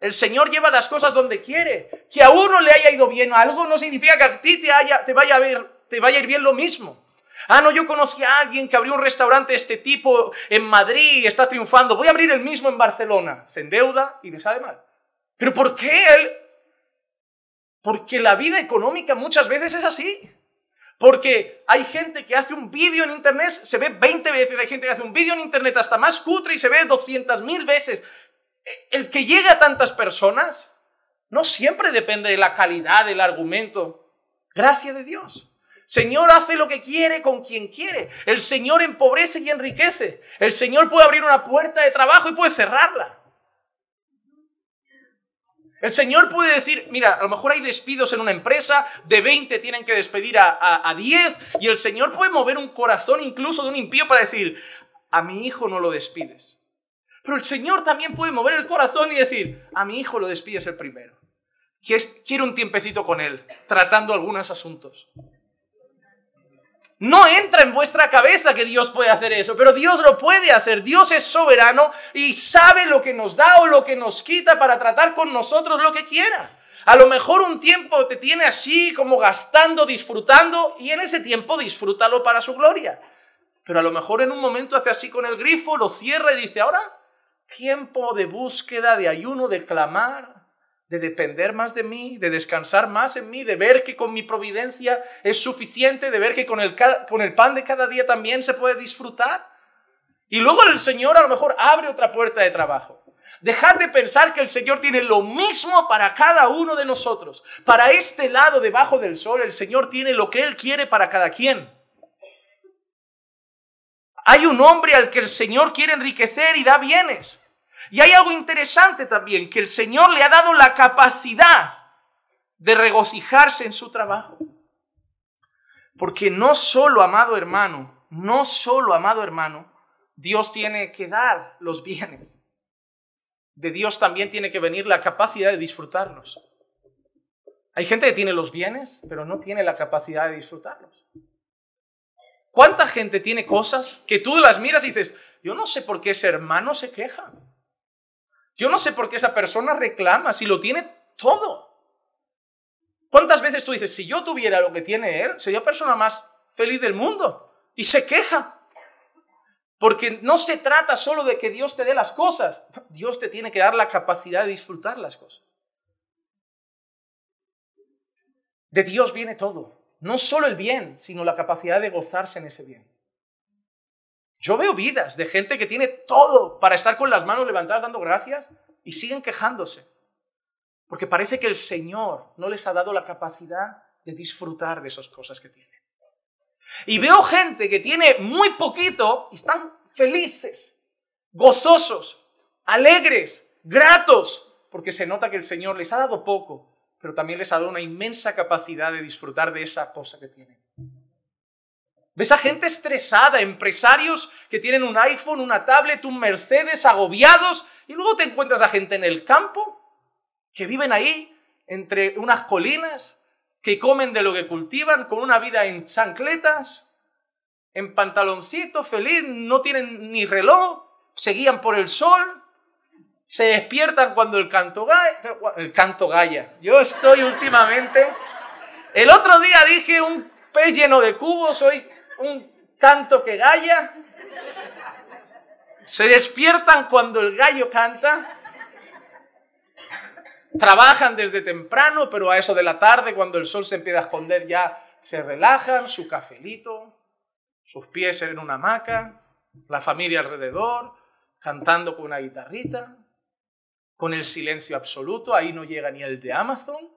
El Señor lleva las cosas donde quiere. Que a uno le haya ido bien algo no significa que a ti te, haya, te, vaya a ver, te vaya a ir bien lo mismo. Ah, no, yo conocí a alguien que abrió un restaurante de este tipo en Madrid y está triunfando. Voy a abrir el mismo en Barcelona. Se endeuda y le sale mal. ¿Pero por qué él porque la vida económica muchas veces es así. Porque hay gente que hace un vídeo en internet, se ve 20 veces, hay gente que hace un vídeo en internet hasta más cutre y se ve 200.000 veces. E, el que llega a tantas personas no siempre depende de la calidad del argumento. Gracias de Dios. Señor hace lo que quiere con quien quiere. El Señor empobrece y enriquece. El Señor puede abrir una puerta de trabajo y puede cerrarla. El Señor puede decir, mira, a lo mejor hay despidos en una empresa, de 20 tienen que despedir a, a, 10, y el Señor puede mover un corazón incluso de un impío para decir, a mi hijo no lo despides. Pero el Señor también puede mover el corazón y decir, a mi hijo lo despides el primero. Quiero un tiempecito con él, tratando algunos asuntos. No entra en vuestra cabeza que Dios puede hacer eso, pero Dios lo puede hacer. Dios es soberano y sabe lo que nos da o lo que nos quita para tratar con nosotros lo que quiera. A lo mejor un tiempo te tiene así como gastando, disfrutando, y en ese tiempo disfrútalo para su gloria. Pero a lo mejor en un momento hace así con el grifo, lo cierra y dice, ahora, tiempo de búsqueda, de ayuno, de clamar, de depender más de mí, de descansar más en mí, de ver que con mi providencia es suficiente, de ver que con el, con el pan de cada día también se puede disfrutar. Y luego el Señor a lo mejor abre otra puerta de trabajo. Dejad de pensar que el Señor tiene lo mismo para cada uno de nosotros. Para este lado debajo del sol, el Señor tiene lo que Él quiere para cada quien. Hay un hombre al que el Señor quiere enriquecer y da bienes. Y hay algo interesante también, que el Señor le ha dado la capacidad de regocijarse en su trabajo. Porque no solo, amado hermano, no solo, amado hermano, Dios tiene que dar los bienes. De Dios también tiene que venir la capacidad de disfrutarlos. Hay gente que tiene los bienes, pero no tiene la capacidad de disfrutarlos. ¿Cuánta gente tiene cosas que tú las miras y dices, yo no sé por qué ese hermano se queja? Yo no sé por qué esa persona reclama si lo tiene todo. ¿Cuántas veces tú dices, si yo tuviera lo que tiene él, sería la persona más feliz del mundo? Y se queja. Porque no se trata solo de que Dios te dé las cosas, Dios te tiene que dar la capacidad de disfrutar las cosas. De Dios viene todo, no solo el bien, sino la capacidad de gozarse en ese bien. Yo veo vidas de gente que tiene todo para estar con las manos levantadas dando gracias y siguen quejándose. Porque parece que el Señor no les ha dado la capacidad de disfrutar de esas cosas que tienen. Y veo gente que tiene muy poquito y están felices, gozosos, alegres, gratos, porque se nota que el Señor les ha dado poco, pero también les ha dado una inmensa capacidad de disfrutar de esa cosa que tienen. Ves a gente estresada, empresarios que tienen un iPhone, una tablet, un Mercedes, agobiados, y luego te encuentras a gente en el campo, que viven ahí, entre unas colinas, que comen de lo que cultivan, con una vida en chancletas, en pantaloncitos, feliz, no tienen ni reloj, se guían por el sol, se despiertan cuando el canto gaya, el canto gaya. Yo estoy últimamente, el otro día dije un pez lleno de cubos, hoy un canto que galla, se despiertan cuando el gallo canta, trabajan desde temprano, pero a eso de la tarde, cuando el sol se empieza a esconder, ya se relajan, su cafelito, sus pies en una hamaca, la familia alrededor, cantando con una guitarrita, con el silencio absoluto, ahí no llega ni el de Amazon.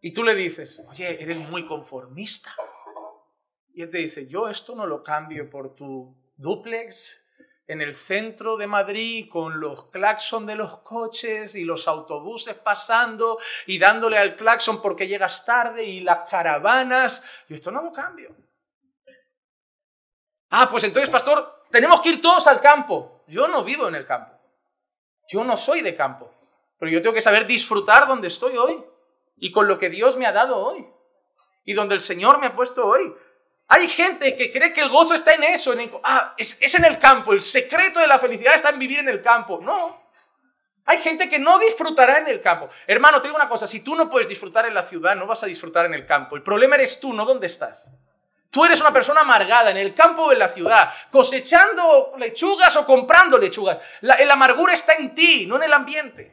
Y tú le dices, oye, eres muy conformista. Y él te dice, yo esto no lo cambio por tu duplex en el centro de Madrid con los claxon de los coches y los autobuses pasando y dándole al claxon porque llegas tarde y las caravanas. Yo esto no lo cambio. Ah, pues entonces, pastor, tenemos que ir todos al campo. Yo no vivo en el campo. Yo no soy de campo. Pero yo tengo que saber disfrutar donde estoy hoy y con lo que Dios me ha dado hoy y donde el Señor me ha puesto hoy. Hay gente que cree que el gozo está en eso, en ah, es, en el campo, el secreto de la felicidad está en vivir en el campo. No, hay gente que no disfrutará en el campo. Hermano, te digo una cosa, si tú no puedes disfrutar en la ciudad, no vas a disfrutar en el campo. El problema eres tú, no dónde estás. Tú eres una persona amargada en el campo o en la ciudad, cosechando lechugas o comprando lechugas. La, el amargura está en ti, no en el ambiente.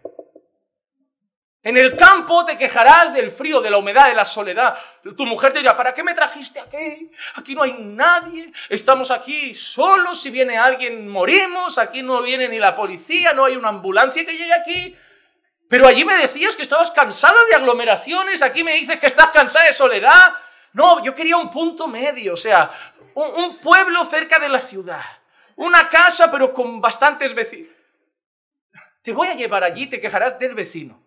En el campo te quejarás del frío, de la humedad, de la soledad. Tu mujer te dirá, ¿para qué me trajiste aquí? Aquí no hay nadie, estamos aquí solos, si viene alguien morimos, aquí no viene ni la policía, no hay una ambulancia que llegue aquí. Pero allí me decías que estabas cansada de aglomeraciones, aquí me dices que estás cansada de soledad. No, yo quería un punto medio, o sea, un, un pueblo cerca de la ciudad, una casa pero con bastantes vecinos. Te voy a llevar allí, te quejarás del vecino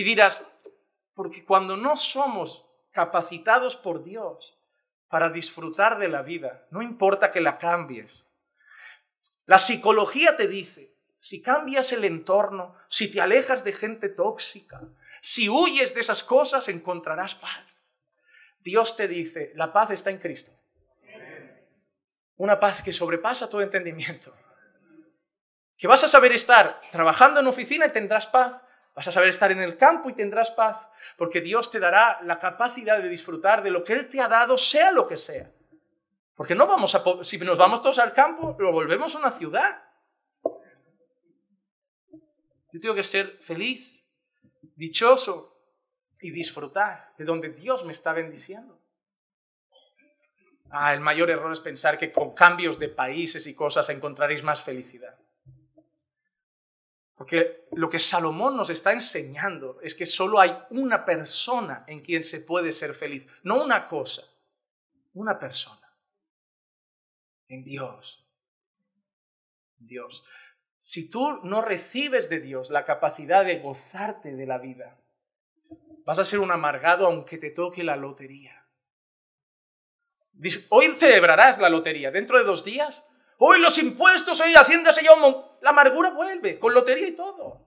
y dirás, porque cuando no somos capacitados por Dios para disfrutar de la vida, no importa que la cambies. La psicología te dice, si cambias el entorno, si te alejas de gente tóxica, si huyes de esas cosas, encontrarás paz. Dios te dice, la paz está en Cristo. Una paz que sobrepasa todo entendimiento. Que vas a saber estar trabajando en oficina y tendrás paz, Vas a saber estar en el campo y tendrás paz, porque Dios te dará la capacidad de disfrutar de lo que Él te ha dado, sea lo que sea. Porque no vamos si nos vamos todos al campo, lo volvemos a una ciudad. Yo tengo que ser feliz, dichoso y disfrutar de donde Dios me está bendiciendo. Ah, el mayor error es pensar que con cambios de países y cosas encontraréis más felicidad. Porque lo que Salomón nos está enseñando es que solo hay una persona en quien se puede ser feliz, no una cosa, una persona, en Dios. Dios. Si tú no recibes de Dios la capacidad de gozarte de la vida, vas a ser un amargado aunque te toque la lotería. Hoy celebrarás la lotería, dentro de dos días. Hoy los impuestos, hoy Hacienda se la amargura vuelve, con lotería y todo.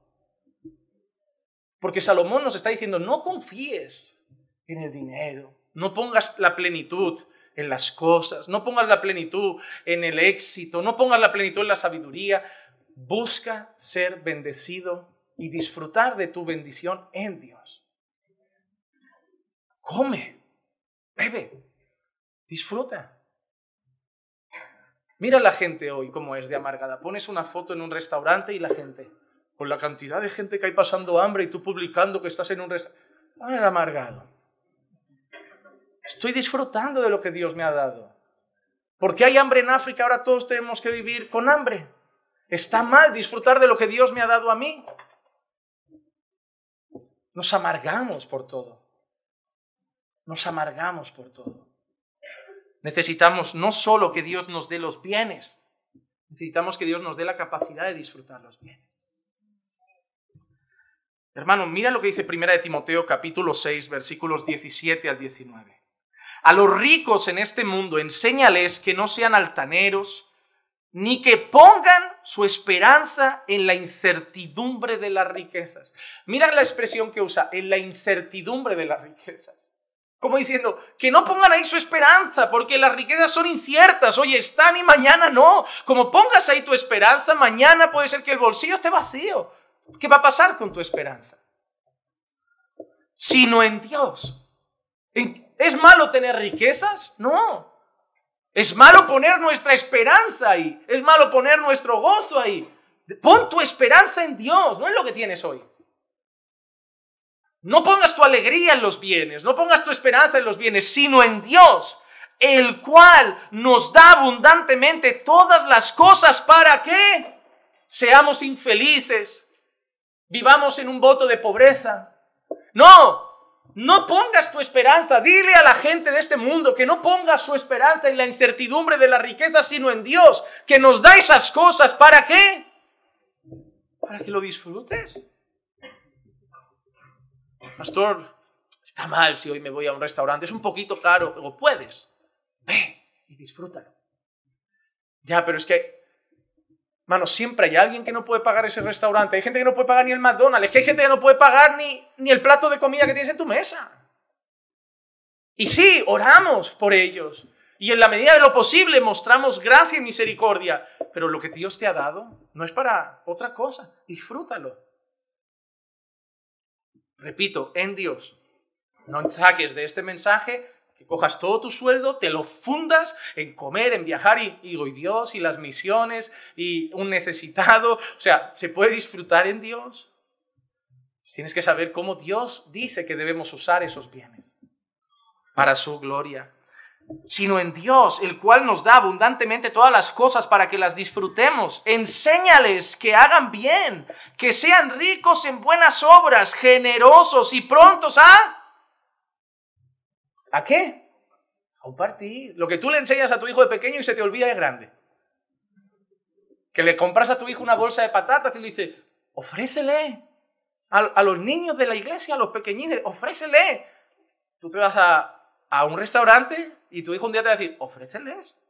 Porque Salomón nos está diciendo, no confíes en el dinero, no pongas la plenitud en las cosas, no pongas la plenitud en el éxito, no pongas la plenitud en la sabiduría, busca ser bendecido y disfrutar de tu bendición en Dios. Come, bebe, disfruta. Mira la gente hoy cómo es de amargada. Pones una foto en un restaurante y la gente, con la cantidad de gente que hay pasando hambre y tú publicando que estás en un restaurante, ah, amargado. Estoy disfrutando de lo que Dios me ha dado. Porque hay hambre en África, ahora todos tenemos que vivir con hambre. Está mal disfrutar de lo que Dios me ha dado a mí. Nos amargamos por todo. Nos amargamos por todo. Necesitamos no solo que Dios nos dé los bienes, necesitamos que Dios nos dé la capacidad de disfrutar los bienes. Hermano, mira lo que dice 1 de Timoteo capítulo 6 versículos 17 al 19. A los ricos en este mundo enséñales que no sean altaneros, ni que pongan su esperanza en la incertidumbre de las riquezas. Mira la expresión que usa, en la incertidumbre de las riquezas. Como diciendo, que no pongan ahí su esperanza, porque las riquezas son inciertas. Hoy están y mañana no. Como pongas ahí tu esperanza, mañana puede ser que el bolsillo esté vacío. ¿Qué va a pasar con tu esperanza? Sino en Dios. ¿Es malo tener riquezas? No. Es malo poner nuestra esperanza ahí. Es malo poner nuestro gozo ahí. Pon tu esperanza en Dios, no en lo que tienes hoy. No pongas tu alegría en los bienes, no pongas tu esperanza en los bienes, sino en Dios, el cual nos da abundantemente todas las cosas para que seamos infelices, vivamos en un voto de pobreza. No, no pongas tu esperanza, dile a la gente de este mundo que no ponga su esperanza en la incertidumbre de la riqueza, sino en Dios, que nos da esas cosas para qué? Para que lo disfrutes pastor, está mal si hoy me voy a un restaurante, es un poquito caro. pero puedes, ve y disfrútalo. Ya, pero es que, mano, siempre hay alguien que no puede pagar ese restaurante. Hay gente que no puede pagar ni el McDonald's. hay gente que no puede pagar ni, ni el plato de comida que tienes en tu mesa. Y sí, oramos por ellos. Y en la medida de lo posible mostramos gracia y misericordia. Pero lo que Dios te ha dado no es para otra cosa. Disfrútalo. Repito, en Dios. No saques de este mensaje que cojas todo tu sueldo, te lo fundas en comer, en viajar y, y Dios y las misiones y un necesitado. O sea, se puede disfrutar en Dios. Tienes que saber cómo Dios dice que debemos usar esos bienes para su gloria sino en Dios, el cual nos da abundantemente todas las cosas para que las disfrutemos. Enséñales que hagan bien, que sean ricos en buenas obras, generosos y prontos a... ¿A qué? A compartir. Lo que tú le enseñas a tu hijo de pequeño y se te olvida de grande. Que le compras a tu hijo una bolsa de patatas y le dice ofrécele a, los niños de la iglesia, a los pequeñines, ofrécele. Tú te vas a un restaurante y tu hijo un día te va a decir, ofréceles.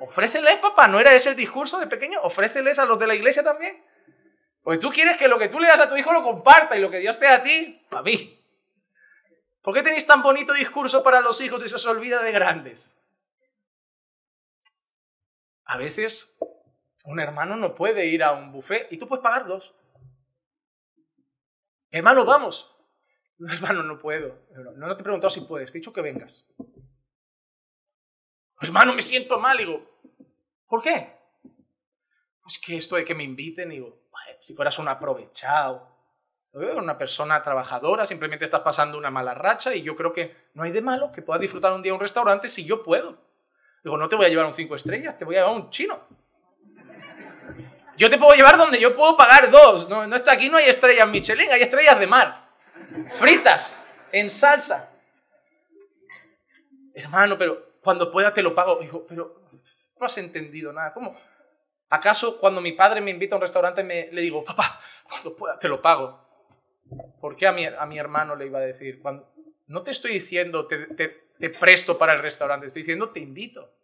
Ofréceles, papá. ¿No era ese el discurso de pequeño? Ofréceles a los de la iglesia también. Porque tú quieres que lo que tú le das a tu hijo lo comparta y lo que Dios te da a ti, a mí. ¿Por qué tenéis tan bonito discurso para los hijos y se os olvida de grandes? A veces un hermano no puede ir a un buffet y tú puedes pagar dos. Hermano, vamos. hermano, no puedo. No, no te he preguntado si puedes, te he dicho que vengas. Hermano, me siento mal. Digo, ¿por qué? Pues que esto de que me inviten, digo, si fueras un aprovechado, una persona trabajadora, simplemente estás pasando una mala racha y yo creo que no hay de malo que puedas disfrutar un día un restaurante si yo puedo. Digo, no te voy a llevar un cinco estrellas, te voy a llevar un chino. Yo te puedo llevar donde yo puedo pagar dos. No, está, aquí no hay estrellas Michelin, hay estrellas de mar. Fritas, en salsa. Hermano, pero cuando pueda te lo pago. Dijo, pero no has entendido nada. ¿Cómo? ¿Acaso cuando mi padre me invita a un restaurante me, le digo, papá, cuando pueda te lo pago? ¿Por qué a mi, a mi hermano le iba a decir? Cuando, no te estoy diciendo te, te, presto para el restaurante, estoy diciendo te invito.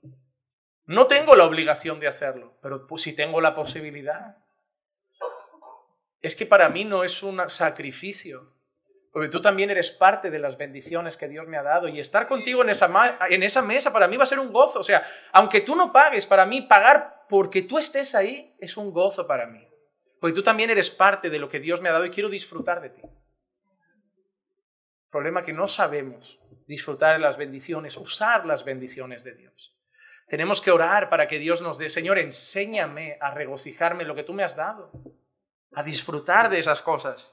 No tengo la obligación de hacerlo, pero si pues tengo la posibilidad. Es que para mí no es un sacrificio, porque tú también eres parte de las bendiciones que Dios me ha dado y estar contigo en esa, en esa mesa para mí va a ser un gozo. O sea, aunque tú no pagues, para mí pagar porque tú estés ahí es un gozo para mí. Porque tú también eres parte de lo que Dios me ha dado y quiero disfrutar de ti. Problema que no sabemos disfrutar de las bendiciones, usar las bendiciones de Dios. Tenemos que orar para que Dios nos dé, Señor, enséñame a regocijarme lo que tú me has dado, a disfrutar de esas cosas.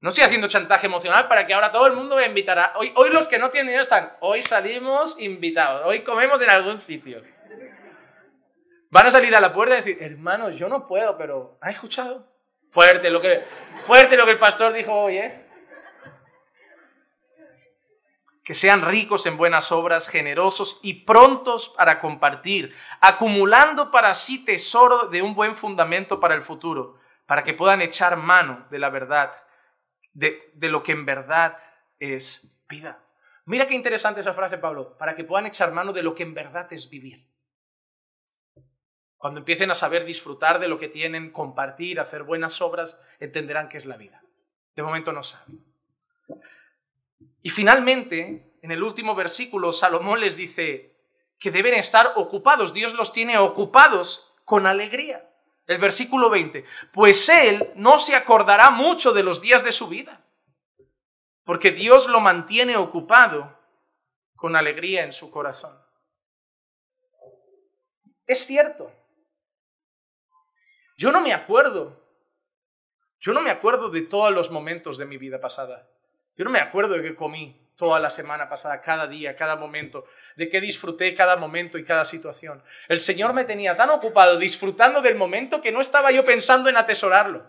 No estoy haciendo chantaje emocional para que ahora todo el mundo me invitará. Hoy, hoy los que no tienen dinero están, hoy salimos invitados, hoy comemos en algún sitio. Van a salir a la puerta y decir, hermano, yo no puedo, pero ¿ha escuchado? Fuerte lo que, fuerte lo que el pastor dijo hoy, ¿eh? que sean ricos en buenas obras, generosos y prontos para compartir, acumulando para sí tesoro de un buen fundamento para el futuro, para que puedan echar mano de la verdad de, lo que en verdad es vida. Mira qué interesante esa frase, Pablo, para que puedan echar mano de lo que en verdad es vivir. Cuando empiecen a saber disfrutar de lo que tienen, compartir, hacer buenas obras, entenderán qué es la vida. De momento no saben. Y finalmente, en el último versículo, Salomón les dice que deben estar ocupados. Dios los tiene ocupados con alegría. El versículo 20, pues él no se acordará mucho de los días de su vida, porque Dios lo mantiene ocupado con alegría en su corazón. Es cierto. Yo no me acuerdo. Yo no me acuerdo de todos los momentos de mi vida pasada. Yo no me acuerdo de que comí toda la semana pasada, cada día, cada momento, de que disfruté cada momento y cada situación. El Señor me tenía tan ocupado disfrutando del momento que no estaba yo pensando en atesorarlo.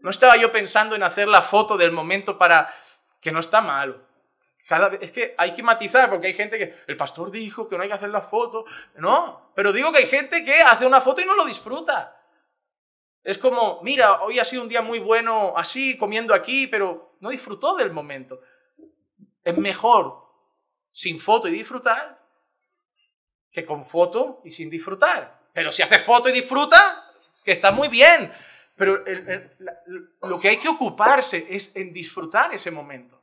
No estaba yo pensando en hacer la foto del momento para que no está malo. Cada vez, es que hay que matizar, porque hay gente que, el pastor dijo que no hay que hacer la foto, no, pero digo que hay gente que hace una foto y no lo disfruta. Es como, mira, hoy ha sido un día muy bueno así, comiendo aquí, pero no disfrutó del momento. Es mejor sin foto y disfrutar que con foto y sin disfrutar. Pero si hace foto y disfruta, que está muy bien. Pero lo que hay que ocuparse es en disfrutar ese momento.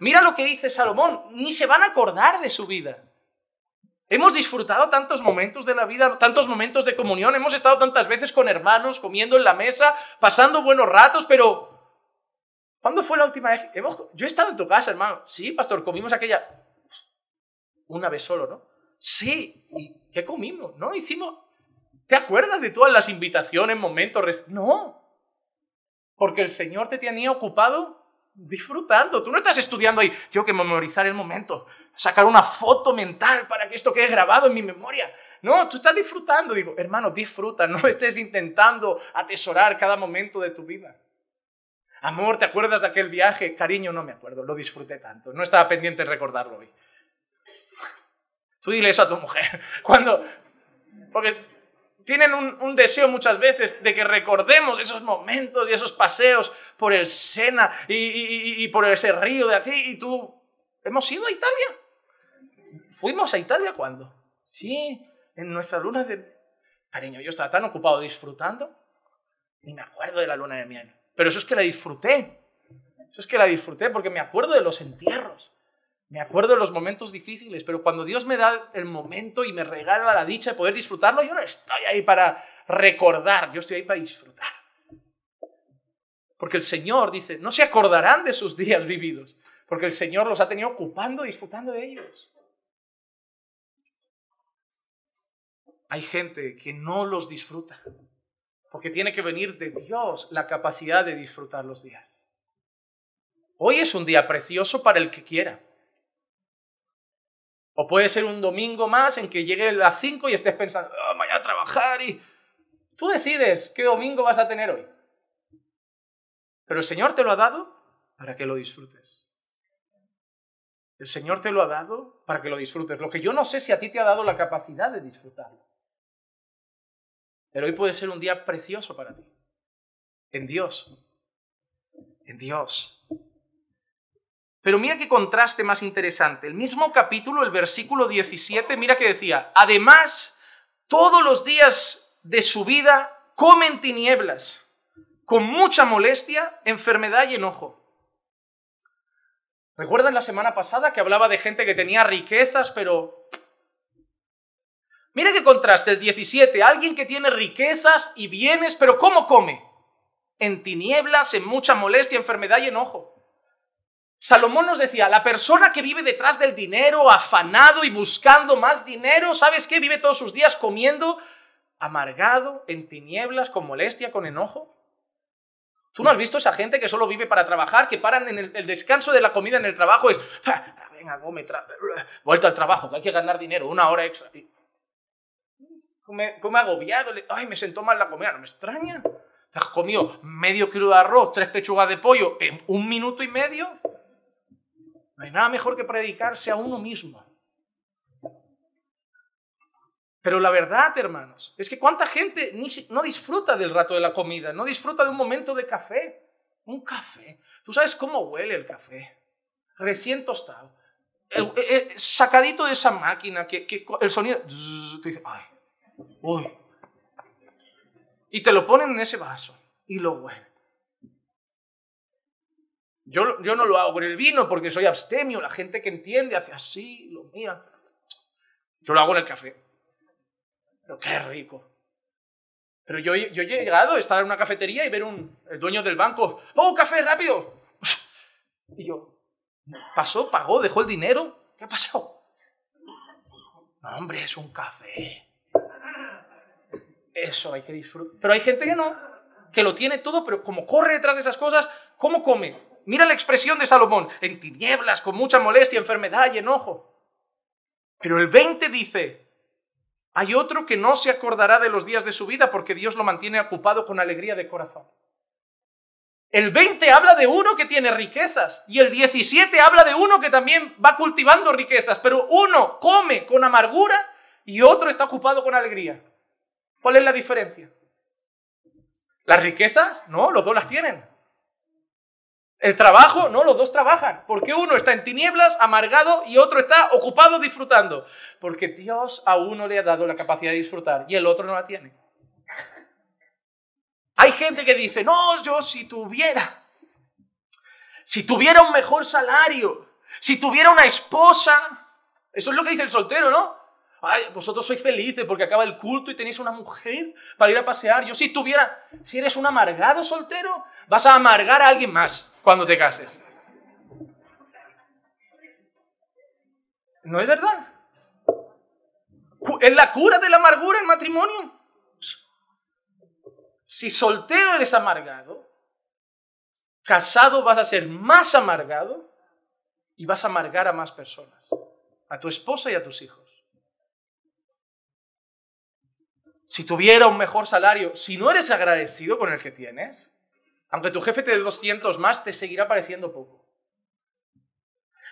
Mira lo que dice Salomón, ni se van a acordar de su vida. Hemos disfrutado tantos momentos de la vida, tantos momentos de comunión, hemos estado tantas veces con hermanos, comiendo en la mesa, pasando buenos ratos, pero ¿Cuándo fue la última vez? yo he estado en tu casa, hermano. Sí, pastor, comimos aquella. Una vez solo, ¿no? Sí. ¿Y qué comimos? No, hicimos. ¿Te acuerdas de todas las invitaciones, momentos? No. Porque el Señor te tenía ocupado disfrutando. Tú no estás estudiando ahí. Tengo que memorizar el momento. Sacar una foto mental para que esto quede grabado en mi memoria. No, tú estás disfrutando. Digo, hermano, disfruta. [laughs] No estés intentando atesorar cada momento de tu vida. Amor, ¿te acuerdas de aquel viaje? Cariño, no me acuerdo, lo disfruté tanto. No estaba pendiente de recordarlo hoy. Tú dile eso a tu mujer. [laughs] Cuando. Porque tienen un, deseo muchas veces de que recordemos esos momentos y esos paseos por el Sena y, por ese río de aquí. Y tú, ¿hemos ido a Italia? ¿Fuimos a Italia cuando? Sí, en nuestra luna de... Cariño, yo estaba tan ocupado disfrutando, ni me acuerdo de la luna de miel. Pero eso es que la disfruté. Eso es que la disfruté porque me acuerdo de los entierros. Me acuerdo de los momentos difíciles, pero cuando Dios me da el momento y me regala la dicha de poder disfrutarlo, yo no estoy ahí para recordar, yo estoy ahí para disfrutar. Porque el Señor dice, no se acordarán de sus días vividos, porque el Señor los ha tenido ocupando, y disfrutando de ellos. Hay gente que no los disfruta, porque tiene que venir de Dios la capacidad de disfrutar los días. Hoy es un día precioso para el que quiera. O puede ser un domingo más en que llegue a las 5 y estés pensando, voy ah, a trabajar y... Tú decides qué domingo vas a tener hoy. Pero el Señor te lo ha dado para que lo disfrutes. El Señor te lo ha dado para que lo disfrutes. Lo que yo no sé si a ti te ha dado la capacidad de disfrutarlo. Pero hoy puede ser un día precioso para ti. En Dios. En Dios. Pero mira qué contraste más interesante. El mismo capítulo, el versículo 17, mira que decía, además, todos los días de su vida comen tinieblas, con mucha molestia, enfermedad y enojo. ¿Recuerdan la semana pasada que hablaba de gente que tenía riquezas, pero Mira qué contraste el 17. Alguien que tiene riquezas y bienes, pero ¿cómo come? En tinieblas, en mucha molestia, enfermedad y enojo. Salomón nos decía, la persona que vive detrás del dinero, afanado y buscando más dinero, ¿sabes qué? Vive todos sus días comiendo, amargado, en tinieblas, con molestia, con enojo. ¿Tú no has visto esa gente que solo vive para trabajar, que paran en el, descanso de la comida en el trabajo? Es, venga, vuelta al trabajo, que hay que ganar dinero, una hora extra come, agobiado, ay, me sentó mal la comida, no me extraña. Te has comido medio kilo de arroz, tres pechugas de pollo en un minuto y medio. No hay nada mejor que predicarse a uno mismo. Pero la verdad, hermanos, es que cuánta gente no disfruta del rato de la comida, no disfruta de un momento de café. Un café. Tú sabes cómo huele el café. Recién tostado. Eh, eh, sacadito de esa máquina que, el sonido. Uy. Y te lo ponen en ese vaso y lo huelen. Yo, yo no lo hago con el vino porque soy abstemio. La gente que entiende hace así, lo mira. Yo lo hago en el café. Pero qué rico. Pero yo, yo he llegado a estar en una cafetería y ver un, el dueño del banco. ¡Oh, café, rápido! [laughs] Y yo, pasó, pagó, dejó el dinero. ¿Qué ha pasado? No, hombre, es un café. Eso hay que disfrutar. Pero hay gente que no, que lo tiene todo, pero como corre detrás de esas cosas, ¿cómo come? Mira la expresión de Salomón, en tinieblas, con mucha molestia, enfermedad y enojo. Pero el 20 dice, hay otro que no se acordará de los días de su vida porque Dios lo mantiene ocupado con alegría de corazón. El 20 habla de uno que tiene riquezas y el 17 habla de uno que también va cultivando riquezas, pero uno come con amargura y otro está ocupado con alegría. ¿Cuál es la diferencia? ¿Las riquezas? No, los dos las tienen. ¿El trabajo? No, los dos trabajan. Porque uno está en tinieblas, amargado, y otro está ocupado disfrutando. Porque Dios a uno le ha dado la capacidad de disfrutar y el otro no la tiene. Hay gente que dice, no, yo si tuviera, si tuviera un mejor salario, si tuviera una esposa, eso es lo que dice el soltero, ¿no? Ay, vosotros sois felices porque acaba el culto y tenéis una mujer para ir a pasear. Yo si tuviera, si eres un amargado soltero, vas a amargar a alguien más cuando te cases. ¿No es verdad? ¿Es la cura de la amargura el matrimonio? Si soltero eres amargado, casado vas a ser más amargado y vas a amargar a más personas, a tu esposa y a tus hijos. si tuviera un mejor salario, si no eres agradecido con el que tienes, aunque tu jefe te dé 200 más, te seguirá pareciendo poco.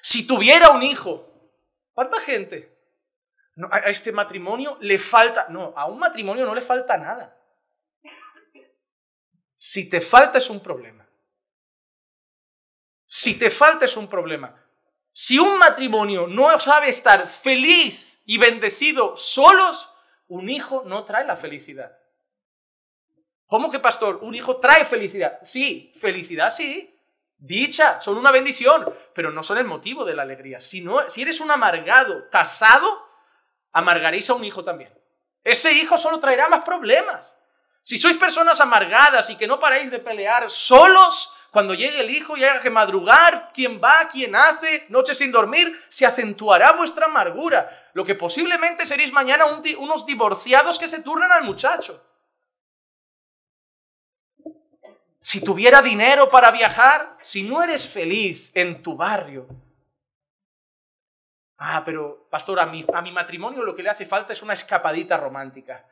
Si tuviera un hijo, ¿cuánta gente? No, a este matrimonio le falta, no, a un matrimonio no le falta nada. Si te falta es un problema. Si te falta es un problema. Si un matrimonio no sabe estar feliz y bendecido solos, un hijo no trae la felicidad. ¿Cómo que, pastor? Un hijo trae felicidad. Sí, felicidad sí. Dicha, son una bendición, pero no son el motivo de la alegría. Si, si eres un amargado, tasado, amargaréis a un hijo también. Ese hijo solo traerá más problemas. Si sois personas amargadas y que no paráis de pelear solos, cuando llegue el hijo y haya que madrugar, quién va, quién hace, noche sin dormir, se acentuará vuestra amargura. Lo que posiblemente seréis mañana unos divorciados que se turnan al muchacho. Si tuviera dinero para viajar, si no eres feliz en tu barrio. Ah, pero, pastor, a mi, a mi matrimonio lo que le hace falta es una escapadita romántica.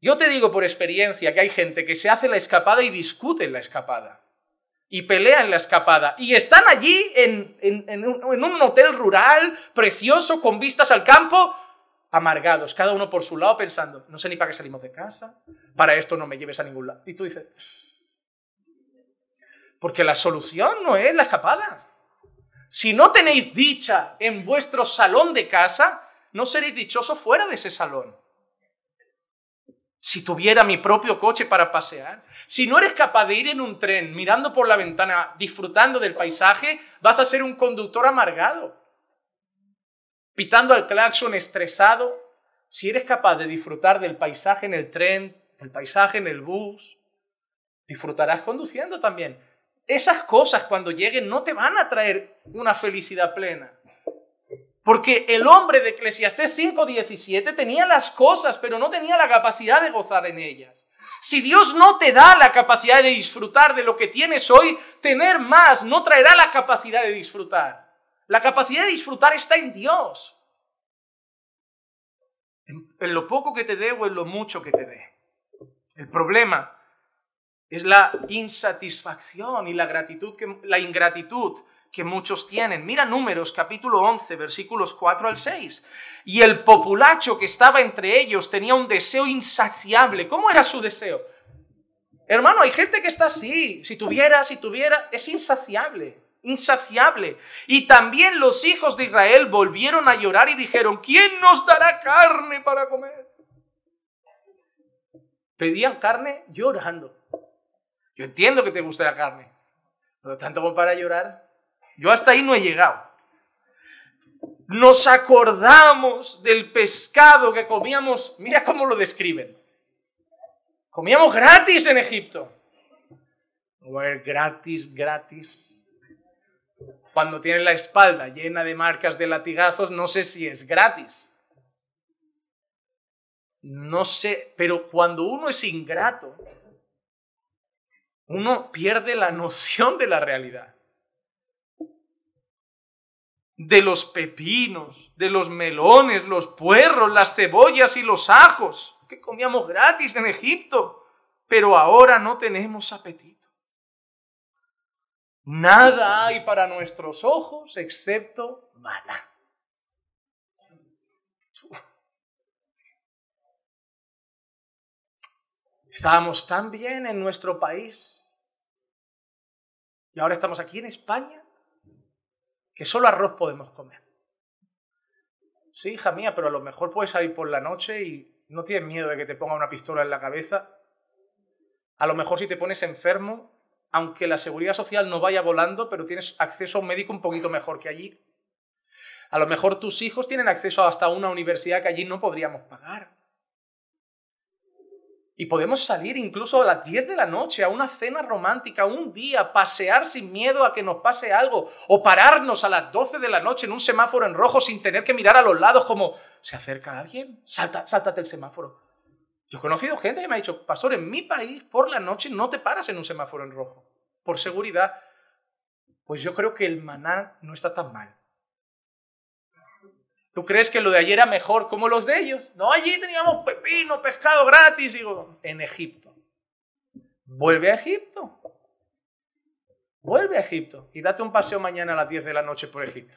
Yo te digo por experiencia que hay gente que se hace la escapada y discute la escapada y pelean la escapada. Y están allí en, un, un, hotel rural precioso con vistas al campo, amargados, cada uno por su lado pensando, no sé ni para qué salimos de casa, para esto no me lleves a ningún lado. Y tú dices, porque la solución no es la escapada. Si no tenéis dicha en vuestro salón de casa, no seréis dichosos fuera de ese salón si tuviera mi propio coche para pasear, si no eres capaz de ir en un tren mirando por la ventana, disfrutando del paisaje, vas a ser un conductor amargado, pitando al claxon estresado. Si eres capaz de disfrutar del paisaje en el tren, del paisaje en el bus, disfrutarás conduciendo también. Esas cosas cuando lleguen no te van a traer una felicidad plena. Porque el hombre de Eclesiastés 5:17 tenía las cosas, pero no tenía la capacidad de gozar en ellas. Si Dios no te da la capacidad de disfrutar de lo que tienes hoy, tener más no traerá la capacidad de disfrutar. La capacidad de disfrutar está en Dios. En, lo poco que te dé o en lo mucho que te dé. El problema es la insatisfacción y la gratitud la ingratitud que muchos tienen. Mira números capítulo 11, versículos 4 al 6. Y el populacho que estaba entre ellos tenía un deseo insaciable. ¿Cómo era su deseo? Hermano, hay gente que está así. Si tuviera, si tuviera, es insaciable, insaciable. Y también los hijos de Israel volvieron a llorar y dijeron, ¿quién nos dará carne para comer? Pedían carne llorando. Yo entiendo que te gusta la carne, pero tanto como para llorar, yo hasta ahí no he llegado. Nos acordamos del pescado que comíamos, mira cómo lo describen. Comíamos gratis en Egipto. Gratis, gratis. Cuando tienes la espalda llena de marcas de latigazos, no sé si es gratis. No sé, pero cuando uno es ingrato, uno pierde la noción de la realidad de los pepinos, de los melones, los puerros, las cebollas y los ajos que comíamos gratis en Egipto, pero ahora no tenemos apetito. Nada hay para nuestros ojos excepto mala. Estábamos tan bien en nuestro país y ahora estamos aquí en España que solo arroz podemos comer. Sí, hija mía, pero a lo mejor puedes salir por la noche y no tienes miedo de que te ponga una pistola en la cabeza. A lo mejor si te pones enfermo, aunque la seguridad social no vaya volando, pero tienes acceso a un médico un poquito mejor que allí. A lo mejor tus hijos tienen acceso hasta una universidad que allí no podríamos pagar. Y podemos salir incluso a las 10 de la noche a una cena romántica, un día, pasear sin miedo a que nos pase algo, o pararnos a las 12 de la noche en un semáforo en rojo sin tener que mirar a los lados como, ¿se acerca alguien? Salta, sáltate el semáforo. Yo he conocido gente que me ha dicho, pastor, en mi país por la noche no te paras en un semáforo en rojo, por seguridad. Pues yo creo que el maná no está tan mal. ¿Tú crees que lo de ayer era mejor como los de ellos? No, allí teníamos pepino, pescado gratis. Digo, en Egipto. Vuelve a Egipto. Vuelve a Egipto y date un paseo mañana a las 10 de la noche por Egipto.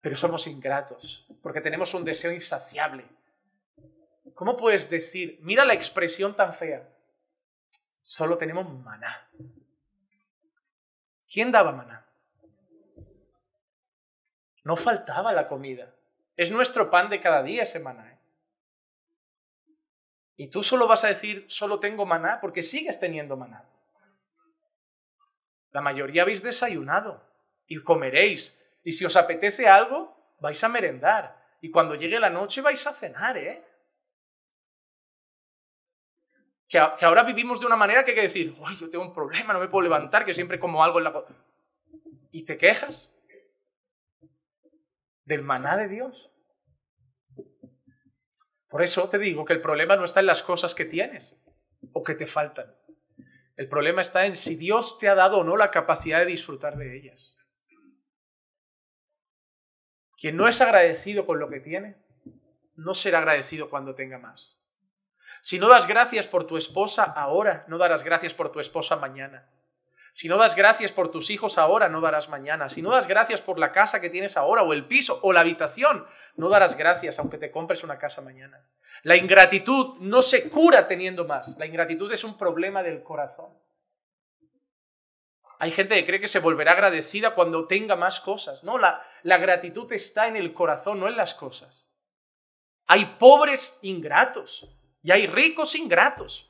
Pero somos ingratos porque tenemos un deseo insaciable. ¿Cómo puedes decir, mira la expresión tan fea? Solo tenemos maná. ¿Quién daba maná? No faltaba la comida. Es nuestro pan de cada día ese maná. ¿eh? Y tú solo vas a decir, solo tengo maná, porque sigues teniendo maná. La mayoría habéis desayunado y comeréis. Y si os apetece algo, vais a merendar. Y cuando llegue la noche vais a cenar, ¿eh? Que, ahora vivimos de una manera que hay que decir, uy, yo tengo un problema, no me puedo levantar, que siempre como algo en la... ¿Y te quejas? del maná de Dios. Por eso te digo que el problema no está en las cosas que tienes o que te faltan. El problema está en si Dios te ha dado o no la capacidad de disfrutar de ellas. Quien no es agradecido con lo que tiene, no será agradecido cuando tenga más. Si no das gracias por tu esposa ahora, no darás gracias por tu esposa mañana. Si no das gracias por tus hijos ahora, no darás mañana. Si no das gracias por la casa que tienes ahora, o el piso, o la habitación, no darás gracias aunque te compres una casa mañana. La ingratitud no se cura teniendo más. La ingratitud es un problema del corazón. Hay gente que cree que se volverá agradecida cuando tenga más cosas. No, la, gratitud está en el corazón, no en las cosas. Hay pobres ingratos y hay ricos ingratos.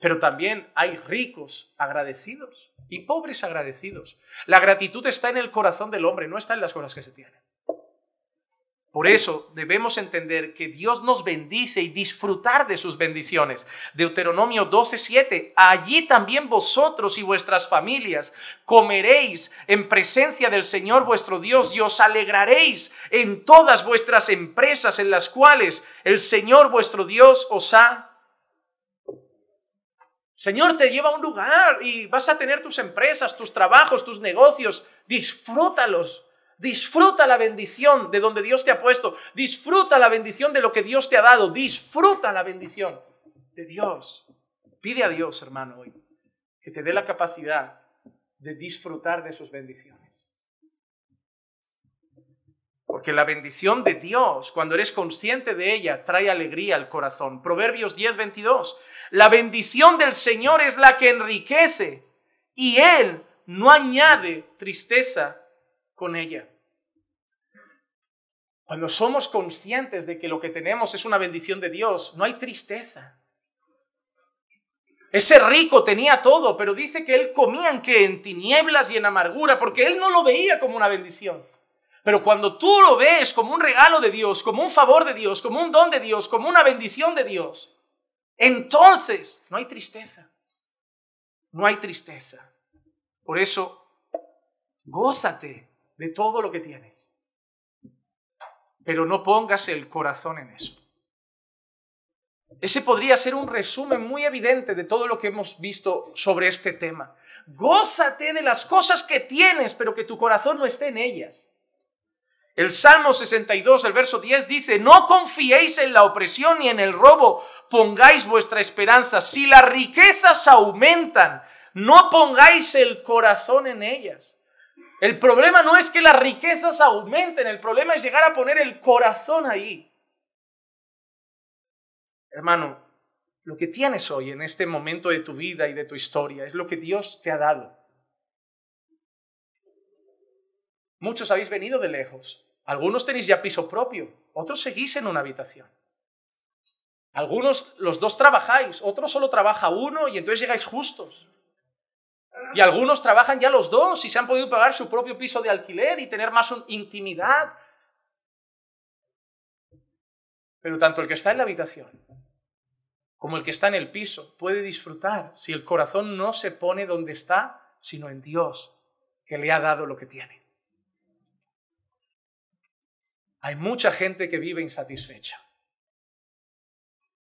Pero también hay ricos agradecidos y pobres agradecidos. La gratitud está en el corazón del hombre, no está en las cosas que se tienen. Por eso debemos entender que Dios nos bendice y disfrutar de sus bendiciones. Deuteronomio 12:7, allí también vosotros y vuestras familias comeréis en presencia del Señor vuestro Dios y os alegraréis en todas vuestras empresas en las cuales el Señor vuestro Dios os ha Señor te lleva a un lugar y vas a tener tus empresas, tus trabajos, tus negocios. Disfrútalos. Disfruta la bendición de donde Dios te ha puesto. Disfruta la bendición de lo que Dios te ha dado. Disfruta la bendición de Dios. Pide a Dios, hermano, hoy que te dé la capacidad de disfrutar de sus bendiciones. Porque la bendición de Dios, cuando eres consciente de ella, trae alegría al corazón. Proverbios 10, 22. La bendición del Señor es la que enriquece y Él no añade tristeza con ella. Cuando somos conscientes de que lo que tenemos es una bendición de Dios, no hay tristeza. Ese rico tenía todo, pero dice que él comía en, en tinieblas y en amargura, porque él no lo veía como una bendición. Pero cuando tú lo ves como un regalo de Dios, como un favor de Dios, como un don de Dios, como una bendición de Dios, entonces, no hay tristeza. No hay tristeza. Por eso, gózate de todo lo que tienes. Pero no pongas el corazón en eso. Ese podría ser un resumen muy evidente de todo lo que hemos visto sobre este tema. Gózate de las cosas que tienes, pero que tu corazón no esté en ellas. El Salmo 62, el verso 10 dice, no confiéis en la opresión ni en el robo, pongáis vuestra esperanza. Si las riquezas aumentan, no pongáis el corazón en ellas. El problema no es que las riquezas aumenten, el problema es llegar a poner el corazón ahí. Hermano, lo que tienes hoy en este momento de tu vida y de tu historia es lo que Dios te ha dado. Muchos habéis venido de lejos. Algunos tenéis ya piso propio, otros seguís en una habitación. Algunos los dos trabajáis, otros solo trabaja uno y entonces llegáis justos. Y algunos trabajan ya los dos y se han podido pagar su propio piso de alquiler y tener más intimidad. Pero tanto el que está en la habitación como el que está en el piso puede disfrutar si el corazón no se pone donde está, sino en Dios, que le ha dado lo que tiene. Hay mucha gente que vive insatisfecha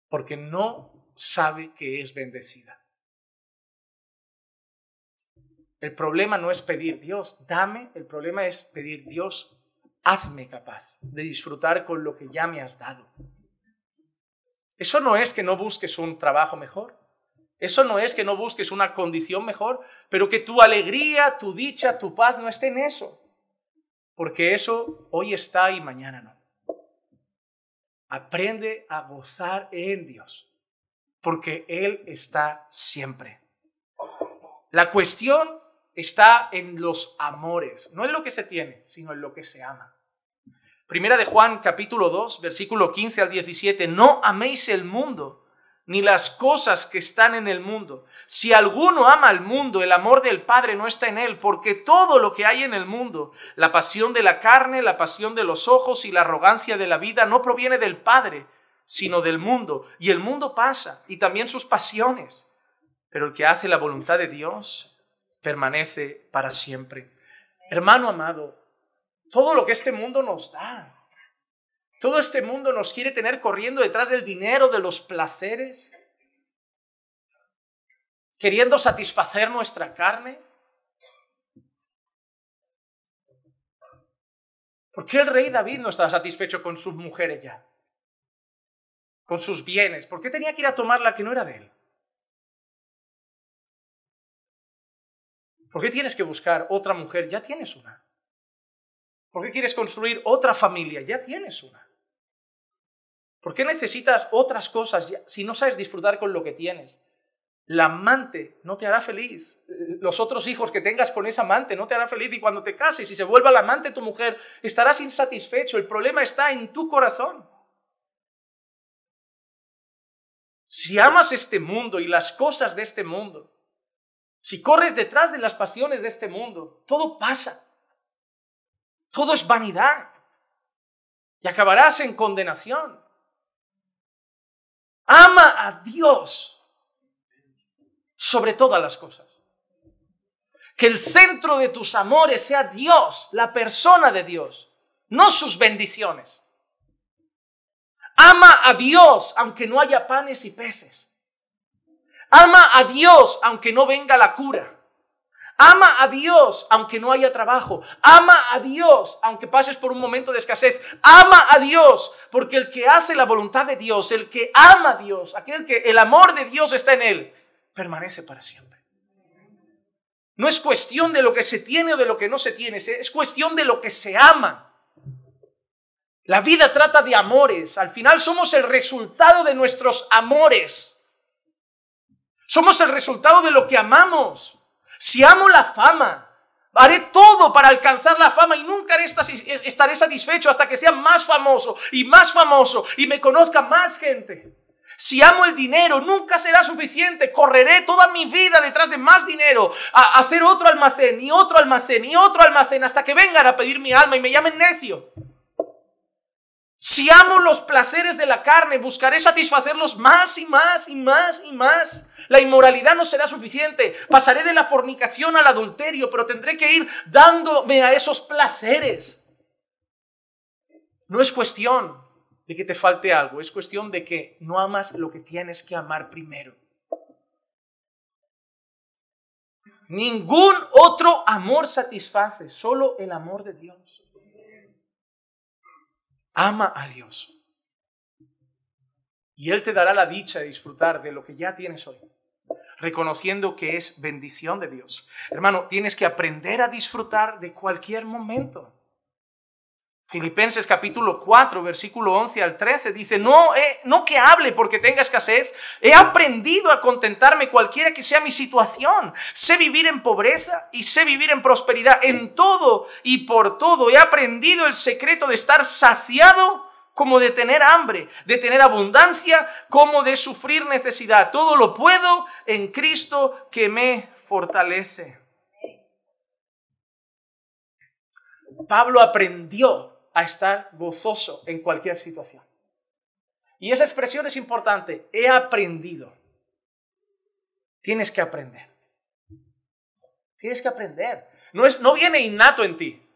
porque no sabe que es bendecida. El problema no es pedir Dios, dame, el problema es pedir Dios, hazme capaz de disfrutar con lo que ya me has dado. Eso no es que no busques un trabajo mejor, eso no es que no busques una condición mejor, pero que tu alegría, tu dicha, tu paz no esté en eso porque eso hoy está y mañana no. Aprende a gozar en Dios, porque Él está siempre. La cuestión está en los amores, no en lo que se tiene, sino en lo que se ama. Primera de Juan capítulo 2, versículo 15 al 17, no améis el mundo ni las cosas que están en el mundo. Si alguno ama al mundo, el amor del Padre no está en él, porque todo lo que hay en el mundo, la pasión de la carne, la pasión de los ojos y la arrogancia de la vida, no proviene del Padre, sino del mundo. Y el mundo pasa, y también sus pasiones. Pero el que hace la voluntad de Dios permanece para siempre. Hermano amado, todo lo que este mundo nos da, todo este mundo nos quiere tener corriendo detrás del dinero, de los placeres, queriendo satisfacer nuestra carne. ¿Por qué el rey David no estaba satisfecho con sus mujeres ya? Con sus bienes. ¿Por qué tenía que ir a tomar la que no era de él? ¿Por qué tienes que buscar otra mujer? Ya tienes una. ¿Por qué quieres construir otra familia? Ya tienes una. ¿Por qué necesitas otras cosas si no sabes disfrutar con lo que tienes? La amante no te hará feliz. Los otros hijos que tengas con esa amante no te hará feliz. Y cuando te cases y se vuelva la amante tu mujer, estarás insatisfecho. El problema está en tu corazón. Si amas este mundo y las cosas de este mundo, si corres detrás de las pasiones de este mundo, todo pasa. Todo es vanidad. Y acabarás en condenación. Ama a Dios sobre todas las cosas. Que el centro de tus amores sea Dios, la persona de Dios, no sus bendiciones. Ama a Dios aunque no haya panes y peces. Ama a Dios aunque no venga la cura. Ama a Dios aunque no haya trabajo. Ama a Dios aunque pases por un momento de escasez. Ama a Dios porque el que hace la voluntad de Dios, el que ama a Dios, aquel que el amor de Dios está en él, permanece para siempre. No es cuestión de lo que se tiene o de lo que no se tiene, es cuestión de lo que se ama. La vida trata de amores. Al final somos el resultado de nuestros amores. Somos el resultado de lo que amamos. Si amo la fama, haré todo para alcanzar la fama y nunca estaré satisfecho hasta que sea más famoso y más famoso y me conozca más gente. Si amo el dinero, nunca será suficiente. Correré toda mi vida detrás de más dinero, a hacer otro almacén y otro almacén y otro almacén hasta que vengan a pedir mi alma y me llamen necio. Si amo los placeres de la carne, buscaré satisfacerlos más y más y más y más. La inmoralidad no será suficiente. Pasaré de la fornicación al adulterio, pero tendré que ir dándome a esos placeres. No es cuestión de que te falte algo, es cuestión de que no amas lo que tienes que amar primero. Ningún otro amor satisface, solo el amor de Dios. Ama a Dios. Y Él te dará la dicha de disfrutar de lo que ya tienes hoy, reconociendo que es bendición de Dios. Hermano, tienes que aprender a disfrutar de cualquier momento. Filipenses capítulo 4, versículo 11 al 13 dice, no, eh, no que hable porque tenga escasez, he aprendido a contentarme cualquiera que sea mi situación, sé vivir en pobreza y sé vivir en prosperidad, en todo y por todo he aprendido el secreto de estar saciado como de tener hambre, de tener abundancia, como de sufrir necesidad, todo lo puedo en Cristo que me fortalece. Pablo aprendió a estar gozoso en cualquier situación. Y esa expresión es importante. He aprendido. Tienes que aprender. Tienes que aprender. No, es, viene innato en ti.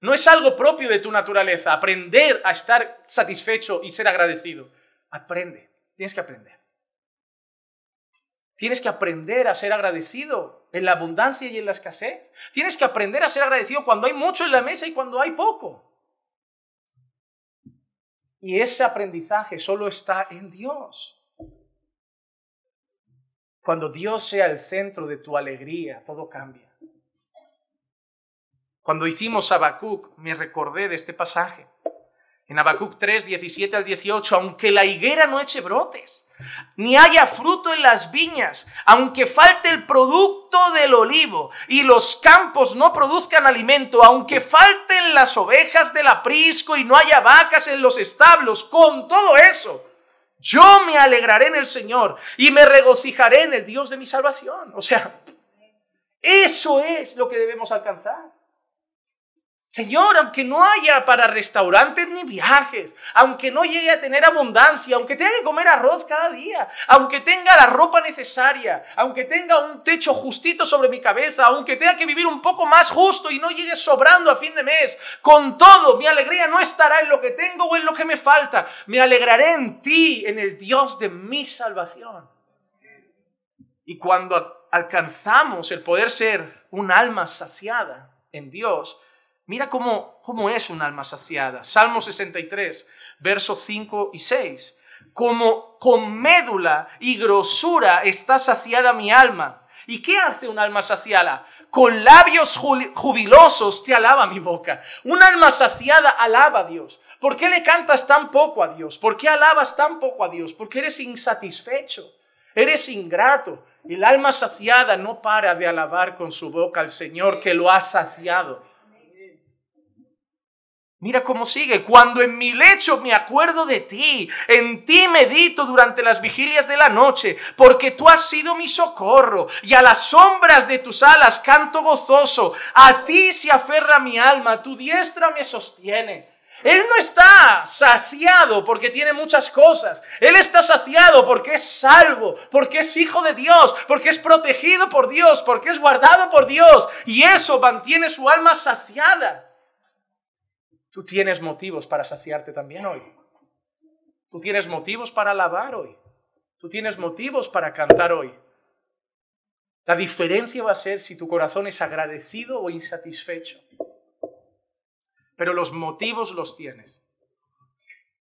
No es algo propio de tu naturaleza. Aprender a estar satisfecho y ser agradecido. Aprende. Tienes que aprender. Tienes que aprender a ser agradecido en la abundancia y en la escasez. Tienes que aprender a ser agradecido cuando hay mucho en la mesa y cuando hay poco. Y ese aprendizaje solo está en Dios. Cuando Dios sea el centro de tu alegría, todo cambia. Cuando hicimos Habacuc, me recordé de este pasaje. En Habacuc 3, 17 al 18, aunque la higuera no eche brotes, ni haya fruto en las viñas, aunque falte el producto del olivo y los campos no produzcan alimento, aunque falten las ovejas del aprisco y no haya vacas en los establos, con todo eso, yo me alegraré en el Señor y me regocijaré en el Dios de mi salvación. O sea, eso es lo que debemos alcanzar. Señor, aunque no haya para restaurantes ni viajes, aunque no llegue a tener abundancia, aunque tenga que comer arroz cada día, aunque tenga la ropa necesaria, aunque tenga un techo justito sobre mi cabeza, aunque tenga que vivir un poco más justo y no llegue sobrando a fin de mes, con todo mi alegría no estará en lo que tengo o en lo que me falta, me alegraré en ti, en el Dios de mi salvación. Y cuando alcanzamos el poder ser un alma saciada en Dios, Mira cómo, es un alma saciada. Salmo 63, versos 5 y 6. Como con médula y grosura está saciada mi alma. ¿Y qué hace un alma saciada? Con labios jubilosos te alaba mi boca. Un alma saciada alaba a Dios. ¿Por qué le cantas tan poco a Dios? ¿Por qué alabas tan poco a Dios? Porque eres insatisfecho, eres ingrato. El alma saciada no para de alabar con su boca al Señor que lo ha saciado. Mira cómo sigue. Cuando en mi lecho me acuerdo de ti, en ti medito durante las vigilias de la noche, porque tú has sido mi socorro, y a las sombras de tus alas canto gozoso. A ti se aferra mi alma, tu diestra me sostiene. Él no está saciado porque tiene muchas cosas. Él está saciado porque es salvo, porque es hijo de Dios, porque es protegido por Dios, porque es guardado por Dios. Y eso mantiene su alma saciada. Tú tienes motivos para saciarte también hoy. Tú tienes motivos para alabar hoy. Tú tienes motivos para cantar hoy. La diferencia va a ser si tu corazón es agradecido o insatisfecho. Pero los motivos los tienes.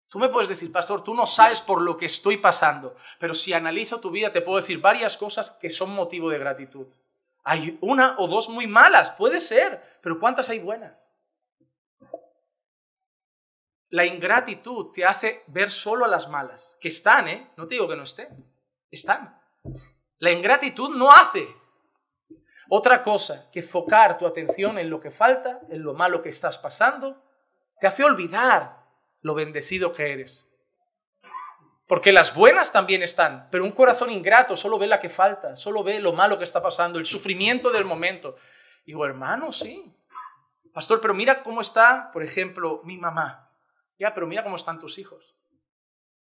Tú me puedes decir, pastor, tú no sabes por lo que estoy pasando, pero si analizo tu vida te puedo decir varias cosas que son motivo de gratitud. Hay una o dos muy malas, puede ser, pero ¿cuántas hay buenas? La ingratitud te hace ver solo a las malas, que están, ¿eh? No te digo que no estén, están. La ingratitud no hace otra cosa que focar tu atención en lo que falta, en lo malo que estás pasando, te hace olvidar lo bendecido que eres. Porque las buenas también están, pero un corazón ingrato solo ve la que falta, solo ve lo malo que está pasando, el sufrimiento del momento. digo, hermano, sí. Pastor, pero mira cómo está, por ejemplo, mi mamá. Ya, pero mira cómo están tus hijos.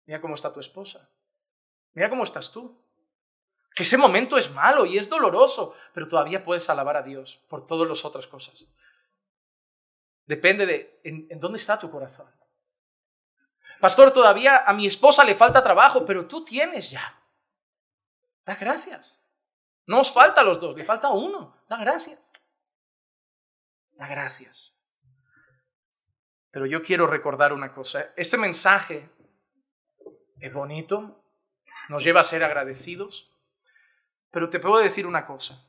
Mira cómo está tu esposa. Mira cómo estás tú. Que ese momento es malo y es doloroso, pero todavía puedes alabar a Dios por todas las otras cosas. Depende de en, dónde está tu corazón. Pastor, todavía a mi esposa le falta trabajo, pero tú tienes ya. Da gracias. No os falta los dos, le falta uno. Da gracias. Da gracias. Pero yo quiero recordar una cosa. Este mensaje es bonito, nos lleva a ser agradecidos, pero te puedo decir una cosa.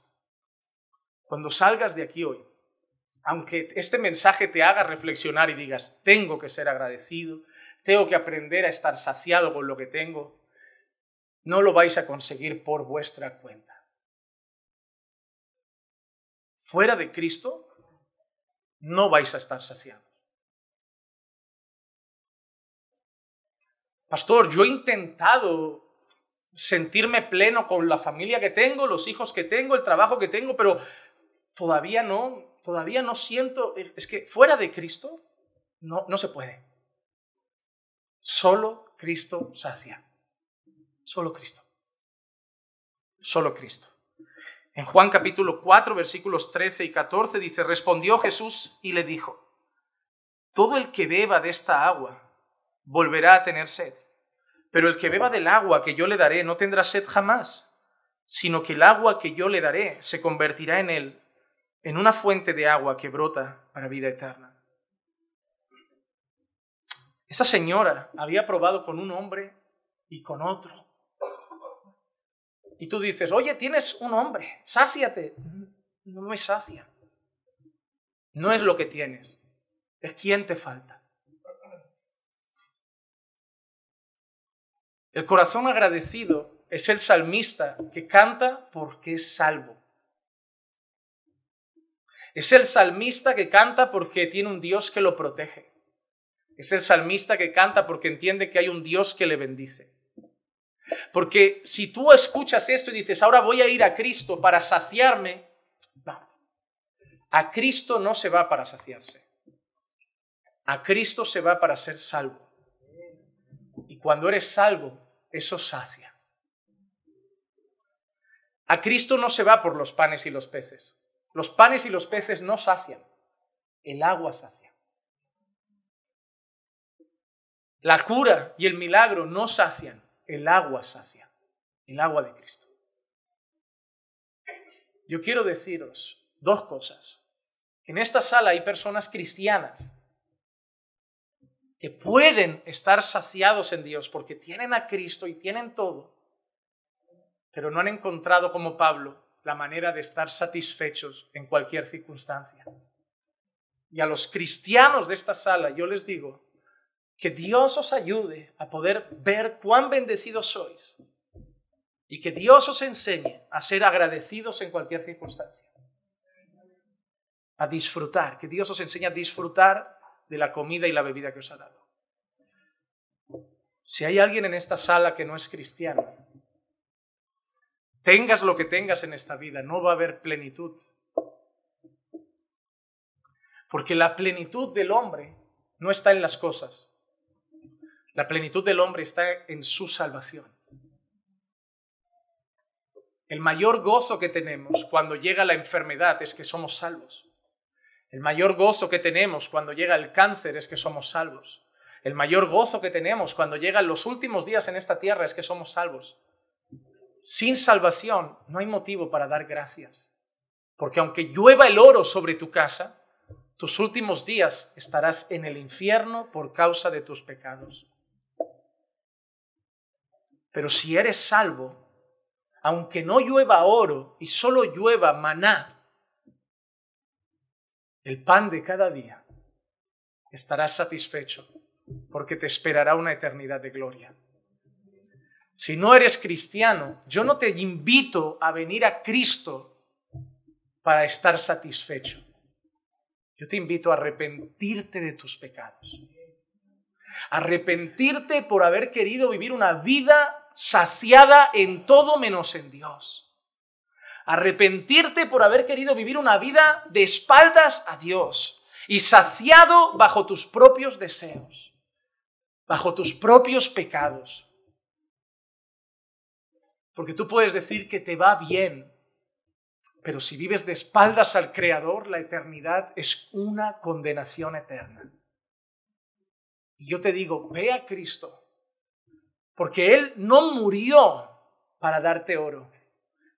Cuando salgas de aquí hoy, aunque este mensaje te haga reflexionar y digas, tengo que ser agradecido, tengo que aprender a estar saciado con lo que tengo, no lo vais a conseguir por vuestra cuenta. Fuera de Cristo, no vais a estar saciado pastor, yo he intentado sentirme pleno con la familia que tengo, los hijos que tengo, el trabajo que tengo, pero todavía no, todavía no siento, es que fuera de Cristo no, no se puede. Solo Cristo sacia. Solo Cristo. Solo Cristo. En Juan capítulo 4, versículos 13 y 14 dice, respondió Jesús y le dijo, todo el que beba de esta agua volverá a tener sed, pero el que beba del agua que yo le daré no tendrá sed jamás, sino que el agua que yo le daré se convertirá en él, en una fuente de agua que brota para vida eterna. Esa señora había probado con un hombre y con otro. Y tú dices, oye, tienes un hombre, sáciate. No me sacia. No es lo que tienes, es quien te falta. El corazón agradecido es el salmista que canta porque es salvo. Es el salmista que canta porque tiene un Dios que lo protege. Es el salmista que canta porque entiende que hay un Dios que le bendice. Porque si tú escuchas esto y dices, ahora voy a ir a Cristo para saciarme, A Cristo no se va para saciarse. A Cristo se va para ser salvo. Y cuando eres salvo, eso sacia. A Cristo no se va por los panes y los peces. Los panes y los peces no sacian. El agua sacia. La cura y el milagro no sacian. El agua sacia. El agua de Cristo. Yo quiero deciros dos cosas. En esta sala hay personas cristianas que pueden estar saciados en Dios porque tienen a Cristo y tienen todo, pero no han encontrado como Pablo la manera de estar satisfechos en cualquier circunstancia. Y a los cristianos de esta sala yo les digo que Dios os ayude a poder ver cuán bendecidos sois y que Dios os enseñe a ser agradecidos en cualquier circunstancia, a disfrutar, que Dios os enseñe a disfrutar de la comida y la bebida que os ha dado. Si hay alguien en esta sala que no es cristiano, tengas lo que tengas en esta vida, no va a haber plenitud. Porque la plenitud del hombre no está en las cosas. La plenitud del hombre está en su salvación. El mayor gozo que tenemos cuando llega la enfermedad es que somos salvos. El mayor gozo que tenemos cuando llega el cáncer es que somos salvos. El mayor gozo que tenemos cuando llegan los últimos días en esta tierra es que somos salvos. Sin salvación no hay motivo para dar gracias. Porque aunque llueva el oro sobre tu casa, tus últimos días estarás en el infierno por causa de tus pecados. Pero si eres salvo, aunque no llueva oro y solo llueva maná, el pan de cada día, estarás satisfecho porque te esperará una eternidad de gloria. Si no eres cristiano, yo no te invito a venir a Cristo para estar satisfecho. Yo te invito a arrepentirte de tus pecados. Arrepentirte por haber querido vivir una vida saciada en todo menos en Dios arrepentirte por haber querido vivir una vida de espaldas a Dios y saciado bajo tus propios deseos, bajo tus propios pecados. Porque tú puedes decir que te va bien, pero si vives de espaldas al Creador, la eternidad es una condenación eterna. Y yo te digo, ve a Cristo, porque Él no murió para darte oro.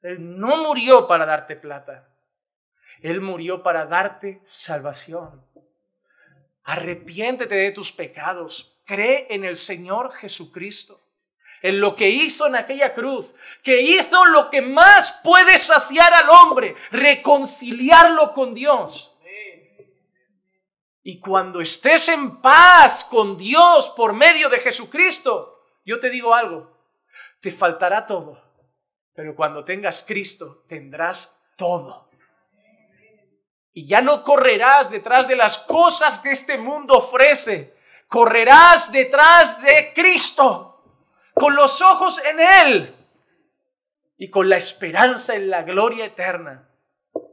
Él no murió para darte plata. Él murió para darte salvación. Arrepiéntete de tus pecados. Cree en el Señor Jesucristo. En lo que hizo en aquella cruz. Que hizo lo que más puede saciar al hombre. Reconciliarlo con Dios. Y cuando estés en paz con Dios por medio de Jesucristo, yo te digo algo. Te faltará todo pero cuando tengas Cristo, tendrás todo. Y ya no correrás detrás de las cosas que este mundo ofrece. Correrás detrás de Cristo, con los ojos en Él y con la esperanza en la gloria eterna.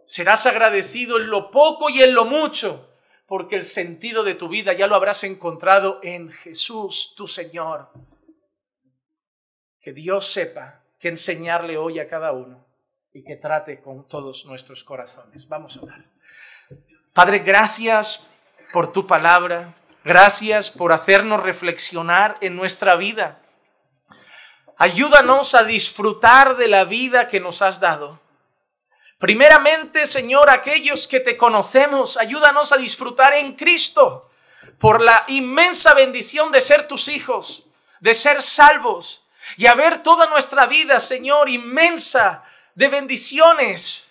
Serás agradecido en lo poco y en lo mucho, porque el sentido de tu vida ya lo habrás encontrado en Jesús, tu Señor. Que Dios sepa que enseñarle hoy a cada uno y que trate con todos nuestros corazones. Vamos a orar. Padre, gracias por tu palabra. Gracias por hacernos reflexionar en nuestra vida. Ayúdanos a disfrutar de la vida que nos has dado. Primeramente, Señor, aquellos que te conocemos, ayúdanos a disfrutar en Cristo por la inmensa bendición de ser tus hijos, de ser salvos, y a ver toda nuestra vida, Señor, inmensa de bendiciones.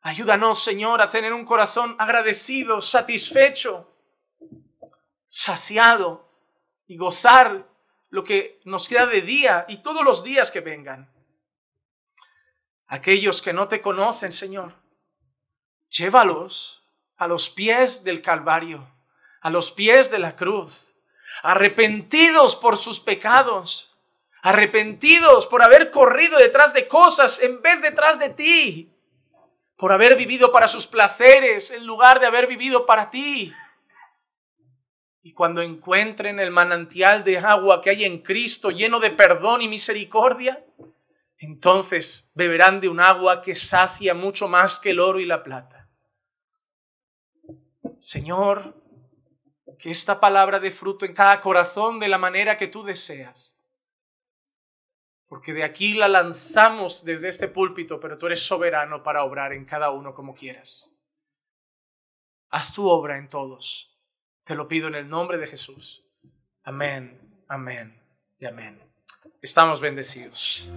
Ayúdanos, Señor, a tener un corazón agradecido, satisfecho, saciado y gozar lo que nos queda de día y todos los días que vengan. Aquellos que no te conocen, Señor, llévalos a los pies del Calvario, a los pies de la cruz, arrepentidos por sus pecados, arrepentidos por haber corrido detrás de cosas en vez detrás de ti, por haber vivido para sus placeres en lugar de haber vivido para ti. Y cuando encuentren el manantial de agua que hay en Cristo lleno de perdón y misericordia, entonces beberán de un agua que sacia mucho más que el oro y la plata. Señor, que esta palabra dé fruto en cada corazón de la manera que tú deseas. Porque de aquí la lanzamos desde este púlpito, pero tú eres soberano para obrar en cada uno como quieras. Haz tu obra en todos. Te lo pido en el nombre de Jesús. Amén, amén y amén. Estamos bendecidos.